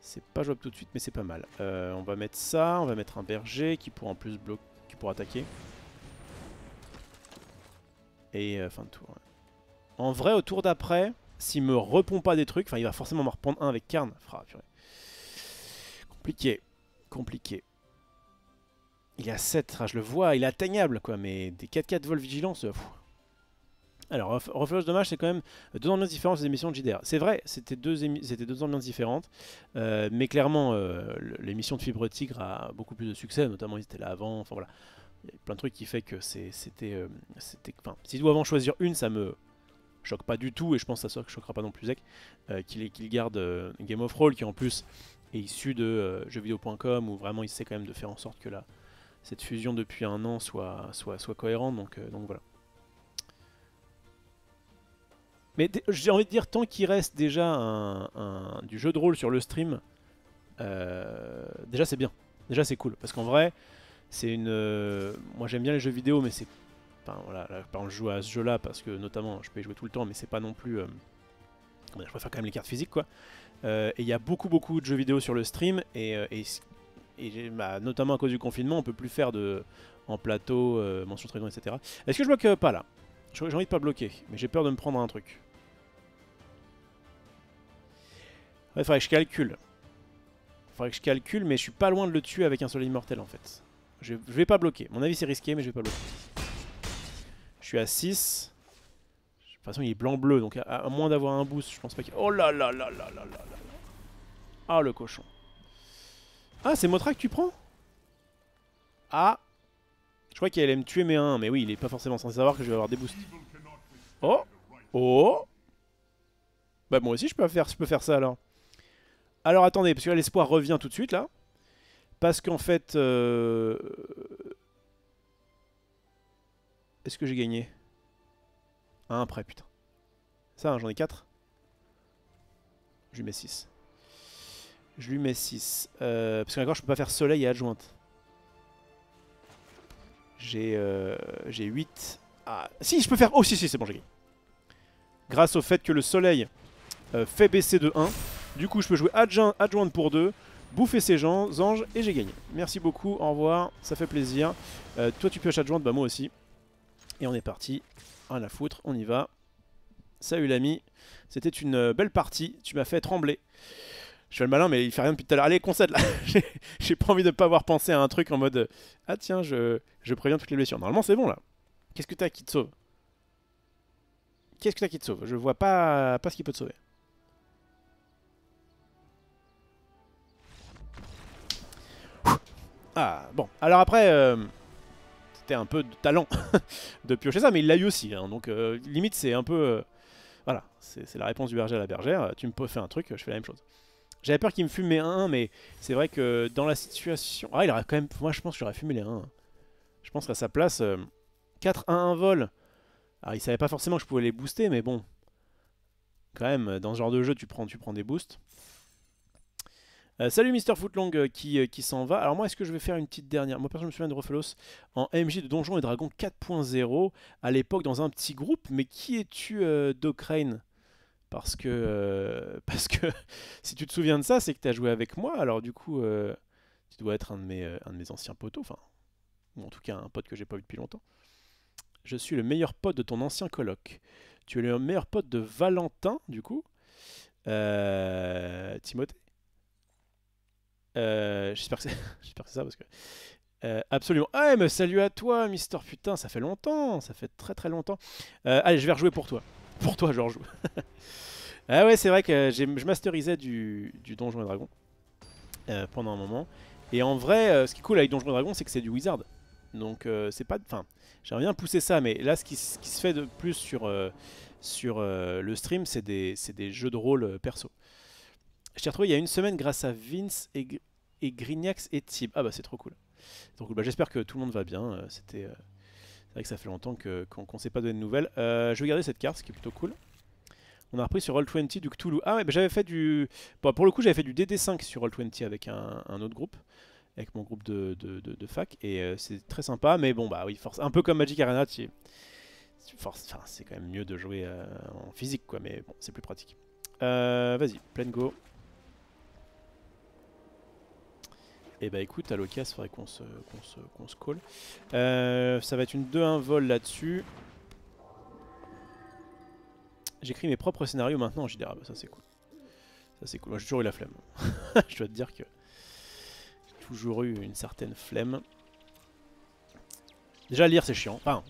C'est pas jouable tout de suite, mais c'est pas mal. Euh, on va mettre ça, on va mettre un berger qui pourra en plus bloquer, qui pourra attaquer. Et euh, fin de tour. En vrai, au tour d'après, s'il me repond pas des trucs, enfin il va forcément me reprendre un avec Karn. Fra, ah, purée. Compliqué, compliqué. Il y a 7, ah, je le vois, il est atteignable quoi, mais des 4-4 vols vigilance, euh, fou. Alors, reflage Dommage, c'est quand même deux ambiances différentes des émissions de JDR. C'est vrai, c'était deux, deux ambiances différentes, euh, mais clairement, euh, l'émission de Fibre Tigre a beaucoup plus de succès, notamment ils étaient là avant, enfin voilà. Il y a plein de trucs qui fait que euh, c'était... enfin, si je dois en choisir une, ça me choque pas du tout, et je pense que ça ne choquera pas non plus Zek, qu'il garde Game of Roll, qui en plus est issu de jeuxvideo.com, où vraiment il sait quand même de faire en sorte que la, cette fusion depuis un an soit, soit, soit cohérente, donc voilà. Mais j'ai envie de dire, tant qu'il reste déjà un, du jeu de rôle sur le stream, euh, déjà c'est bien. Déjà c'est cool. Parce qu'en vrai, c'est une. Euh, moi j'aime bien les jeux vidéo, mais c'est. Enfin voilà, par exemple, je joue à ce jeu là parce que notamment je peux y jouer tout le temps, mais c'est pas non plus. Euh, je préfère quand même les cartes physiques quoi. et il y a beaucoup beaucoup de jeux vidéo sur le stream et, bah, notamment à cause du confinement, on peut plus faire de en plateau, mention très grand, etc. Est-ce que je bloque pas là J'ai envie de pas bloquer, mais j'ai peur de me prendre un truc. Ouais, faudrait que je calcule. Il Faudrait que je calcule, mais je suis pas loin de le tuer avec un soleil immortel en fait. Je, vais pas bloquer. Mon avis c'est risqué, mais je vais pas bloquer. Je suis à 6. De toute façon, il est blanc-bleu, donc à, moins d'avoir un boost, je pense pas qu'il. Oh là là là là là là là Ah le cochon. Ah, c'est Motra que tu prends Ah Je crois qu'il allait me tuer, mais un. Mais oui, il est pas forcément censé savoir que je vais avoir des boosts. Oh Oh Bah, moi aussi, je peux faire, je peux faire ça alors. Alors attendez, parce que l'espoir revient tout de suite là. Parce qu'en fait... Euh, est-ce que j'ai gagné Un après putain. Ça, hein, j'en ai 4. Je lui mets 6. Je lui mets 6. Euh, parce que d'accord, je peux pas faire soleil et adjointe. J'ai euh, 8. Ah, si, je peux faire... Oh, si, si, c'est bon, j'ai gagné. Grâce au fait que le soleil euh, fait baisser de 1... Du coup, je peux jouer adjoint, adjointe pour deux, bouffer ses gens, anges, et j'ai gagné. Merci beaucoup, au revoir, ça fait plaisir. Euh, toi, tu pioches adjointe, bah moi aussi. Et on est parti. Rien la foutre, on y va. Salut l'ami, c'était une euh, belle partie, tu m'as fait trembler. Je suis le malin, mais il fait rien depuis tout à l'heure. Allez, concède là J'ai pas envie de pas avoir pensé à un truc en mode Ah tiens, je, je préviens toutes les blessures. Normalement, c'est bon là. Qu'est-ce que t'as qui te sauve Qu'est-ce que t'as qui te sauve Je vois pas, pas ce qui peut te sauver. Ah, bon. Alors après, euh, c'était un peu de talent de piocher ça, mais il l'a eu aussi. Hein. donc euh, limite, c'est un peu... Euh, voilà, c'est la réponse du berger à la bergère. Tu me peux fais un truc, je fais la même chose. J'avais peur qu'il me fume un, 1 mais c'est vrai que dans la situation... Ah, il aurait quand même... Moi, je pense que j'aurais fumé les 1 Je pense qu'à sa place, 4-1-1 vol. Alors, il savait pas forcément que je pouvais les booster, mais bon. Quand même, dans ce genre de jeu, tu prends, tu prends des boosts. Euh, salut Mister Footlong euh, euh, qui, s'en va. Alors moi, est-ce que je vais faire une petite dernière Moi, personne je me souviens de Rofelos en MJ de Donjons et Dragons 4.0, à l'époque dans un petit groupe. Mais qui es-tu, d'Ukraine Parce que, parce que si tu te souviens de ça, c'est que tu as joué avec moi. Alors du coup, tu dois être un de mes, un de mes anciens potos. enfin, en tout cas un pote que j'ai pas vu depuis longtemps. Je suis le meilleur pote de ton ancien colloque. Tu es le meilleur pote de Valentin, du coup. Timothée euh, j'espère que c'est ça parce que. Euh, absolument. Ah, mais salut à toi, Mister Putain, ça fait longtemps, ça fait très très longtemps. Euh, allez, je vais rejouer pour toi. Pour toi, je rejoue. ah ouais, c'est vrai que je masterisais du, Donjon et Dragon pendant un moment. Et en vrai, ce qui est cool avec Donjon et Dragon, c'est que c'est du Wizard. Donc c'est pas... Enfin, j'aimerais bien pousser ça, mais là, ce qui, se fait de plus sur, sur le stream, c'est des, jeux de rôle perso. Je t'ai retrouvé il y a une semaine grâce à Vince et, et et Tib. Ah bah c'est trop cool. Donc bah, j'espère que tout le monde va bien. Euh, c'était euh, c'est vrai que ça fait longtemps qu'on ne s'est pas donné de nouvelles. Euh, je vais garder cette carte, ce qui est plutôt cool. On a repris sur Roll20 du Cthulhu. Ah ouais, bah, j'avais fait du... Bah, pour le coup, j'avais fait du DD5 sur Roll20 avec un, autre groupe. Avec mon groupe de, fac. Et c'est très sympa. Mais bon, bah oui, force... un peu comme Magic Arena, Force. Enfin, c'est quand même mieux de jouer en physique, quoi. Mais bon, c'est plus pratique. Vas-y, plein go. Et eh bah ben, écoute, à l'occasion, il faudrait qu'on se, qu'on se, se call. Euh, ça va être une 2-1 vol là-dessus. J'écris mes propres scénarios maintenant en JDR. ça c'est cool. Ça c'est cool. Moi j'ai toujours eu la flemme. Je dois te dire que j'ai toujours eu une certaine flemme. Déjà lire c'est chiant. Enfin,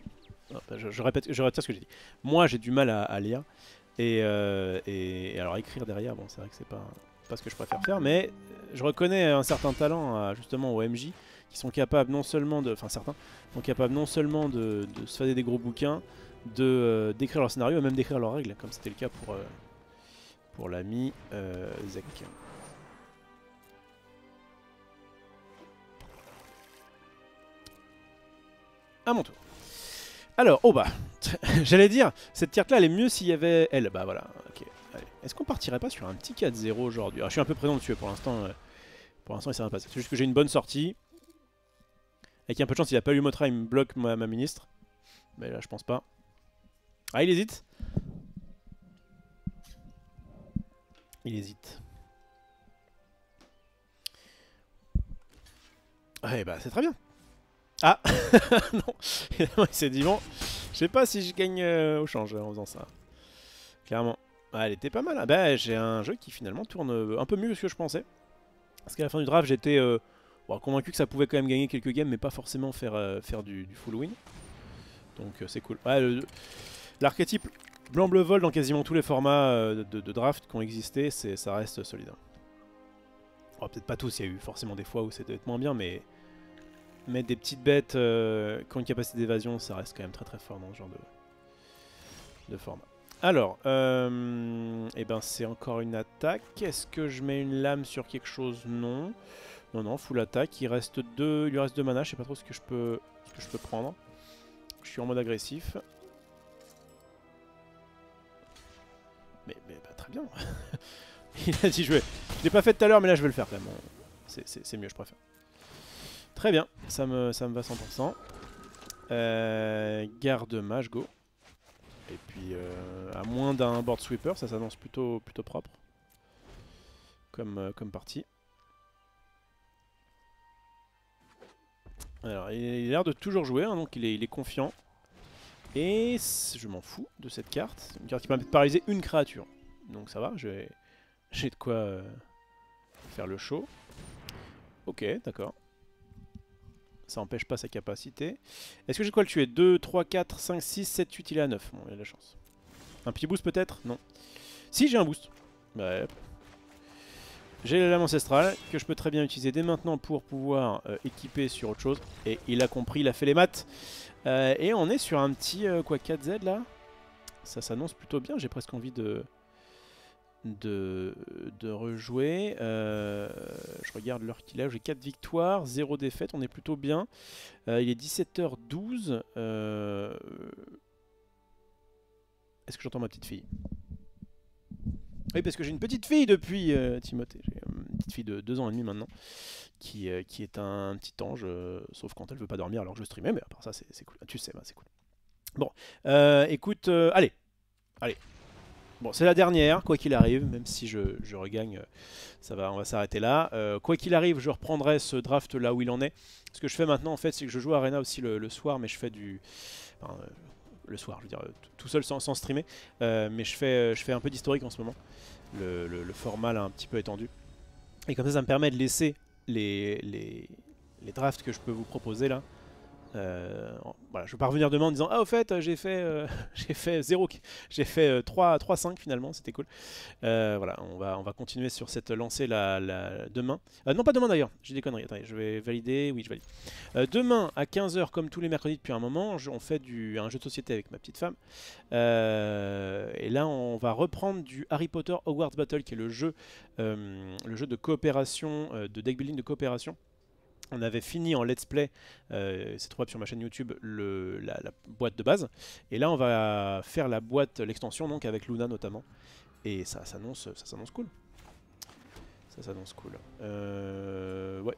je, répète, je ce que j'ai dit. Moi j'ai du mal à, lire. Et, euh, et, alors écrire derrière, bon c'est vrai que c'est pas pas ce que je préfère faire, mais je reconnais un certain talent euh, justement au MJ qui sont capables non seulement de, enfin certains, sont capables non seulement de, se fader des gros bouquins, de euh, d'écrire leur scénario et même d'écrire leurs règles, comme c'était le cas pour euh, pour l'ami euh, Zek. À mon tour. Alors, oh bah, j'allais dire, cette carte-là, elle est mieux s'il y avait elle. Bah voilà, ok est-ce qu'on partirait pas sur un petit 4-0 aujourd'hui je suis un peu présomptueux pour l'instant. Euh, pour l'instant, il sert à pas. C'est juste que j'ai une bonne sortie. Avec un peu de chance, il n'a pas eu Motra, il me bloque ma, ministre. Mais là, je pense pas. Ah, il hésite Il hésite. et bah, c'est très bien. Ah Non Il s'est dit, bon, je sais pas si je gagne euh, au change en faisant ça. Clairement. Bah, elle était pas mal. Hein. Bah, j'ai un jeu qui finalement tourne euh, un peu mieux que ce que je pensais. Parce qu'à la fin du draft, j'étais euh, convaincu que ça pouvait quand même gagner quelques games, mais pas forcément faire, euh, faire du, full win. Donc c'est cool. Ouais, L'archétype blanc-bleu vol dans quasiment tous les formats de, draft qui ont existé, ça reste solide. Hein. Oh, peut-être pas tous, il y a eu forcément des fois où c'était moins bien, mais mettre des petites bêtes qui ont une capacité d'évasion, ça reste quand même très très fort dans ce genre de, de format. Alors, euh, eh ben c'est encore une attaque. Est-ce que je mets une lame sur quelque chose Non. Non, non, full attaque. Il, reste deux, il lui reste deux mana. Je sais pas trop ce que je peux, que je peux prendre. Je suis en mode agressif. Mais, mais bah, très bien. il a dit je vais. Je l'ai pas fait tout à l'heure, mais là je vais le faire quand même. C'est mieux, je préfère. Très bien, ça me, ça me va 100%. garde mage, go. Et puis euh, à moins d'un board sweeper, ça s'annonce plutôt, plutôt propre comme, euh, comme partie. Alors il a l'air de toujours jouer, hein, donc il est, il est confiant. Et je m'en fous de cette carte. Une carte qui permet de paralyser une créature. Donc ça va, j'ai de quoi euh, faire le show. Ok, d'accord ça empêche pas sa capacité. Est-ce que j'ai quoi le tuer 2, 3, 4, 5, 6, 7, 8, il est à 9. Bon, il a de la chance. Un petit boost peut-être Non. Si, j'ai un boost. J'ai la lame ancestrale que je peux très bien utiliser dès maintenant pour pouvoir euh, équiper sur autre chose. Et il a compris, il a fait les maths. Euh, et on est sur un petit euh, quoi 4Z là. Ça s'annonce plutôt bien, j'ai presque envie de de, rejouer. Euh, je regarde l'heure qu'il a. J'ai 4 victoires, 0 défaite. On est plutôt bien. Euh, il est 17h12. Euh, est-ce que j'entends ma petite fille Oui, parce que j'ai une petite fille depuis Timothée. une petite fille de 2 ans et demi maintenant qui, qui est un petit ange, sauf quand elle veut pas dormir alors que je streamais. Mais à part ça, c'est cool. Ah, tu sais, bah, c'est cool. Bon, écoute, allez. Allez, Bon, c'est la dernière, quoi qu'il arrive, même si je, regagne, euh, ça va, on va s'arrêter là. Euh, quoi qu'il arrive, je reprendrai ce draft là où il en est. Ce que je fais maintenant, en fait, c'est que je joue à Arena aussi le, soir, mais je fais du... Euh, le soir, je veux dire, tout seul sans, streamer. mais je fais, je fais un peu d'historique en ce moment. Le, format là, un petit peu étendu. Et comme ça, ça me permet de laisser les, les, les drafts que je peux vous proposer là, euh, je ne veux pas revenir demain en disant Ah, au fait, j'ai fait, euh, j'ai fait 0, j'ai fait 3-5 euh, finalement, c'était cool. voilà, on va, on va continuer sur cette lancée là, demain. non, pas demain d'ailleurs, j'ai des conneries. Attendez, je vais valider. Oui, je valide. demain à 15h, comme tous les mercredis depuis un moment, on fait du, un jeu de société avec ma petite femme. et là, on va reprendre du Harry Potter Hogwarts Battle, qui est le jeu, le jeu de coopération, de deck building de coopération on avait fini en let's play, euh, c'est c'est trouvable sur ma chaîne YouTube, le, la, boîte de base. Et là, on va faire la boîte, l'extension, donc avec Luna notamment. Et ça s'annonce ça s'annonce cool. Ça s'annonce cool. Euh, ouais.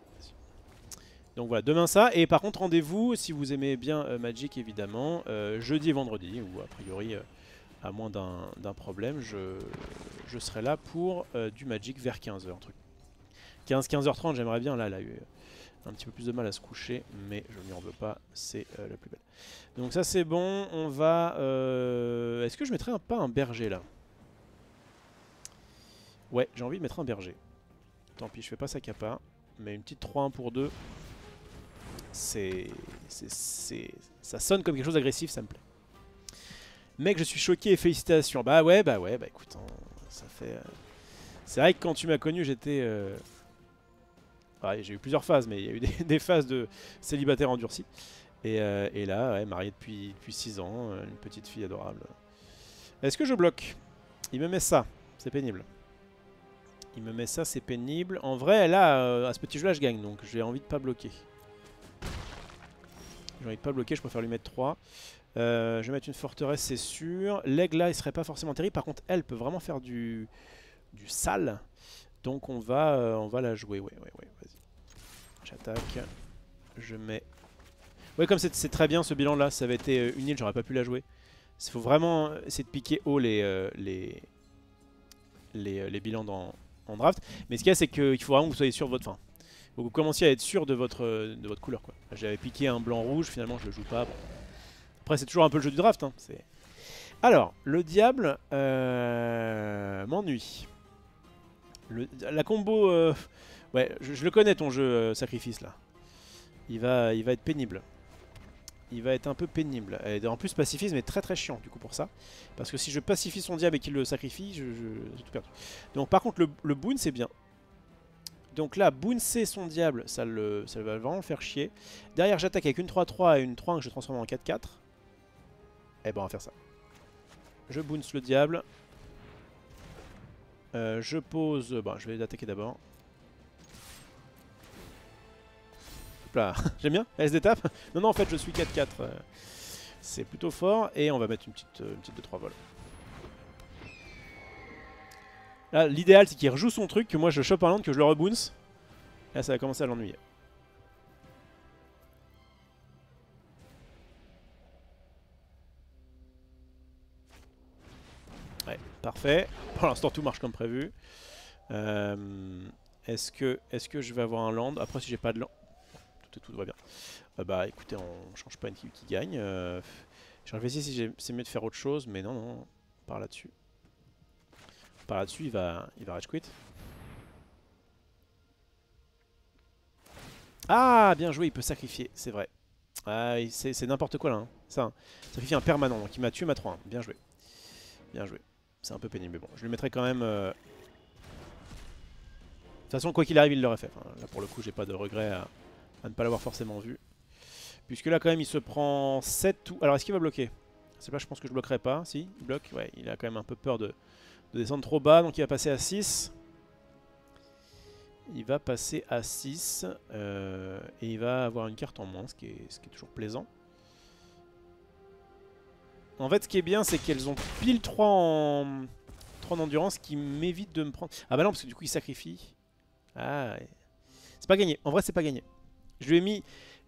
Donc voilà, demain ça. Et par contre, rendez-vous, si vous aimez bien euh, Magic, évidemment, euh, jeudi et vendredi, ou a priori, à moins d'un problème, je, je, serai là pour du Magic vers 15h. 15-15h30, j'aimerais bien, là, là un petit peu plus de mal à se coucher, mais je n'y en veux pas, c'est euh, la plus belle. Donc ça c'est bon, on va... Euh, est-ce que je mettrais un, pas un berger là Ouais, j'ai envie de mettre un berger. Tant pis, je fais pas sa capa, mais une petite 3-1 pour 2, c'est... Ça sonne comme quelque chose d'agressif, ça me plaît. Mec, je suis choqué et félicitations. Bah ouais, bah ouais, bah écoute, hein, ça fait... Euh, c'est vrai que quand tu m'as connu, j'étais... Euh j'ai eu plusieurs phases, mais il y a eu des, phases de célibataire endurci. Et, euh, là, ouais, marié depuis, depuis 6 ans, euh, une petite fille adorable. Est-ce que je bloque Il me met ça, c'est pénible. Il me met ça, c'est pénible. En vrai, là, euh, à ce petit jeu-là, je gagne, donc j'ai envie de pas bloquer. J'ai envie de pas bloquer, je préfère lui mettre 3. je vais mettre une forteresse, c'est sûr. L'aigle, là, il serait pas forcément terrible. Par contre, elle peut vraiment faire du, du sale. Donc on va, euh, on va la jouer, ouais, ouais, ouais, vas-y. J'attaque, je mets... Ouais, comme c'est très bien ce bilan-là, ça avait été euh, une île, j'aurais pas pu la jouer. Il faut vraiment essayer de piquer haut les, euh, les, les, bilans dans, en draft. Mais ce qu'il y a, c'est qu'il faut vraiment que vous soyez sûr de votre fin. vous commenciez à être sûr de votre, de votre couleur, quoi. J'avais piqué un blanc-rouge, finalement je le joue pas, Après c'est toujours un peu le jeu du draft, hein. Alors, le diable m'ennuie la combo... Euh, ouais, je, le connais ton jeu euh, sacrifice là. Il va, il va être pénible. Il va être un peu pénible. en plus, pacifisme est très très chiant du coup pour ça. Parce que si je pacifie son diable et qu'il le sacrifie, je, je tout perdu. Donc par contre, le, le boon c'est bien. Donc là, c'est son diable, ça, le, va vraiment le faire chier. Derrière, j'attaque avec une 3-3 et une 3 que je transforme en 4-4. Et eh ben, on va faire ça. Je Boonce le diable. Euh, je pose... Bon, je vais l'attaquer d'abord. Hop là, j'aime bien, elle se d'étape. Non, non, en fait, je suis 4-4. Euh. C'est plutôt fort. Et on va mettre une petite, euh, une petite 3 vol Là, l'idéal, c'est qu'il rejoue son truc, que moi je chope un land, que je le rebounce. Là, ça va commencer à l'ennuyer. Ouais, parfait. Pour l'instant, tout marche comme prévu. Euh, est-ce que, est -ce que je vais avoir un land Après, si j'ai pas de land... Tout, est tout va bien. Euh, bah écoutez, on change pas une qui gagne. Euh, j'ai réfléchi si c'est mieux de faire autre chose, mais non, non, par là-dessus. Par là-dessus, il va, il va rage quit. Ah, bien joué, il peut sacrifier, c'est vrai. Ah, c'est n'importe quoi là, hein. ça. Hein. Sacrifier un permanent, donc il m'a tué, m'a 3 hein. Bien joué. Bien joué. C'est un peu pénible, mais bon. Je lui mettrai quand même... Euh, de toute façon, quoi qu'il arrive, il l'aurait fait. là, pour le coup, j'ai pas de regret à, ne pas l'avoir forcément vu. Puisque là, quand même, il se prend 7 ou... Alors, est-ce qu'il va bloquer C'est pas, je pense que je bloquerai pas. Si, il bloque. Ouais, il a quand même un peu peur de, descendre trop bas, donc il va passer à 6. Il va passer à 6 euh, et il va avoir une carte en moins, ce qui est toujours plaisant. En fait, ce qui est bien, c'est qu'elles ont pile 3 en... 3 en endurance qui m'évite de me prendre... Ah bah non, parce que du coup, il sacrifie. Ah, c'est pas gagné. En vrai, c'est pas gagné. Je lui ai mis...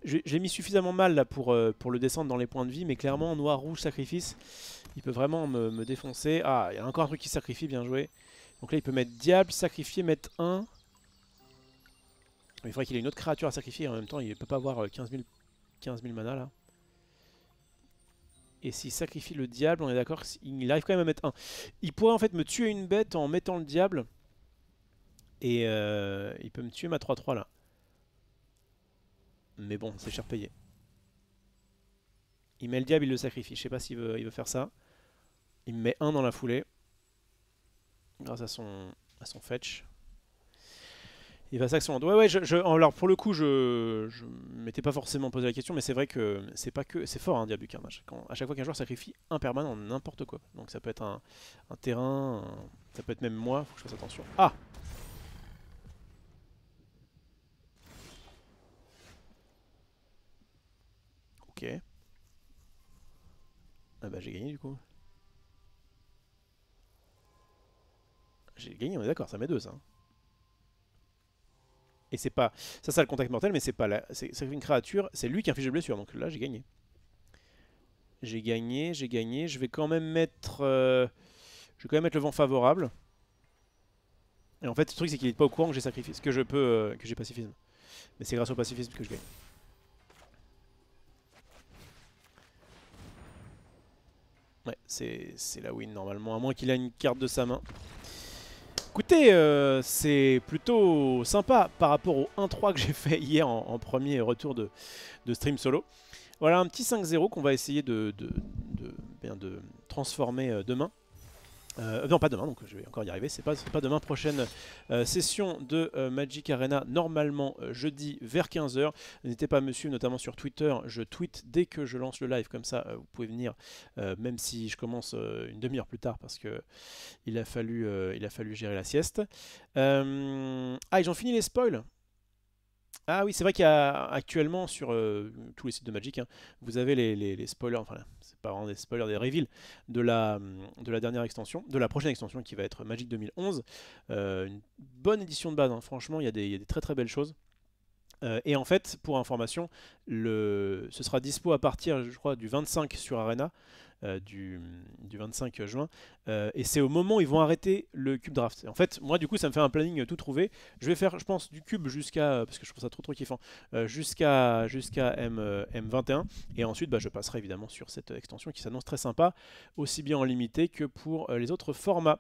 J'ai mis suffisamment mal là pour, euh, pour le descendre dans les points de vie, mais clairement noir-rouge sacrifice, il peut vraiment me, défoncer. Ah, il y a encore un truc qui sacrifie, bien joué. Donc là il peut mettre diable, sacrifier, mettre 1. Il faudrait qu'il ait une autre créature à sacrifier en même temps il peut pas avoir 15 000, 15 000 mana là. Et s'il sacrifie le diable, on est d'accord qu'il arrive quand même à mettre un. Il pourrait en fait me tuer une bête en mettant le diable. Et euh, il peut me tuer ma 3-3 là. Mais bon, c'est cher payé. Il met le diable, il le sacrifie. Je sais pas s'il veut, il veut faire ça. Il me met un dans la foulée. Grâce à son, à son fetch. Il va s'accentuer. Ouais, ouais, alors pour le coup, je, m'étais pas forcément posé la question, mais c'est vrai que c'est pas que c'est fort un hein, Diable du Quand, à chaque fois qu'un joueur sacrifie un permanent, n'importe quoi. Donc ça peut être un, terrain, ça peut être même moi, faut que je fasse attention. Ah Ok. Ah bah j'ai gagné du coup. J'ai gagné, on est d'accord, ça met deux ça. Hein. Et c'est pas. Ça, ça le contact mortel, mais c'est pas là. C'est une créature, c'est lui qui inflige les blessures. Donc là, j'ai gagné. J'ai gagné, j'ai gagné. Je vais quand même mettre. Euh, je vais quand même mettre le vent favorable. Et en fait, le truc, c'est qu'il est pas au courant que j'ai sacrifice, que je peux, euh, que j'ai pacifisme. Mais c'est grâce au pacifisme que je gagne. Ouais, c'est la win normalement, à moins qu'il ait une carte de sa main. Écoutez, euh, c'est plutôt sympa par rapport au 1-3 que j'ai fait hier en, premier retour de, stream solo. Voilà un petit 5-0 qu'on va essayer de, de transformer euh, demain. Euh, non, pas demain, donc je vais encore y arriver. C'est pas, pas demain, prochaine euh, session de euh, Magic Arena, normalement jeudi vers 15h. N'hésitez pas à me suivre, notamment sur Twitter. Je tweet dès que je lance le live, comme ça vous pouvez venir, même si je commence une demi-heure plus tard parce que il a fallu, il a fallu gérer la sieste. ah, et j'en finis les spoils. Ah oui, c'est vrai qu'il y actuellement sur euh, tous les sites de Magic, hein, vous avez les, spoilers, enfin c'est pas vraiment des spoilers, des reveals de la, de la dernière extension, de la prochaine extension qui va être Magic 2011. Euh, une bonne édition de base, hein. franchement, il y, a des, très très belles choses. Euh, et en fait, pour information, le, ce sera dispo à partir, je crois, du 25 sur Arena. Euh, du, du, 25 juin. Euh, et c'est au moment où ils vont arrêter le cube draft. en fait, moi, du coup, ça me fait un planning tout trouvé. Je vais faire, je pense, du cube jusqu'à, euh, parce que je trouve ça trop trop kiffant, jusqu'à jusqu'à M, 21 Et ensuite, bah, je passerai évidemment sur cette extension qui s'annonce très sympa, aussi bien en limité que pour les autres formats.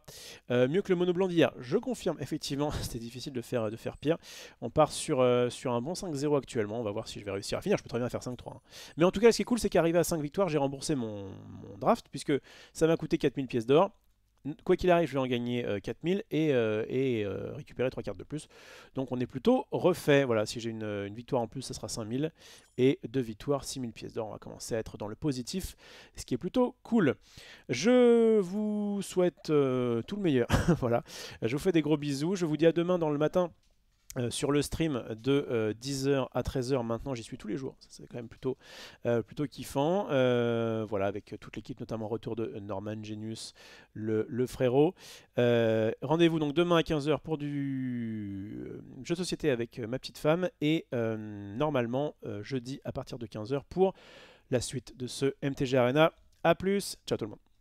mieux que le mono d'hier, je confirme, effectivement, c'était difficile de faire, de faire pire. On part sur, sur un bon 5-0 actuellement. On va voir si je vais réussir à finir. Je peux très bien faire 5-3. Hein. Mais en tout cas, ce qui est cool, c'est qu'arrivé à 5 victoires, j'ai remboursé mon draft, puisque ça m'a coûté 4000 pièces d'or. Quoi qu'il arrive, je vais en gagner 4000 euh, et, euh, euh, récupérer 3 cartes de plus. Donc on est plutôt refait. Voilà, si j'ai une, une, victoire en plus, ça sera 5000. Et 2 victoires, 6000 pièces d'or. On va commencer à être dans le positif, ce qui est plutôt cool. Je vous souhaite tout le meilleur. voilà, je vous fais des gros bisous. Je vous dis à demain dans le matin euh, sur le stream de 10h euh, à 13h maintenant j'y suis tous les jours c'est quand même plutôt euh, plutôt kiffant voilà avec toute l'équipe notamment retour de Norman Genius le, frérot rendez-vous donc demain à 15h pour du jeu société avec ma petite femme et normalement jeudi à partir de 15h pour la suite de ce MTG Arena A plus ciao tout le monde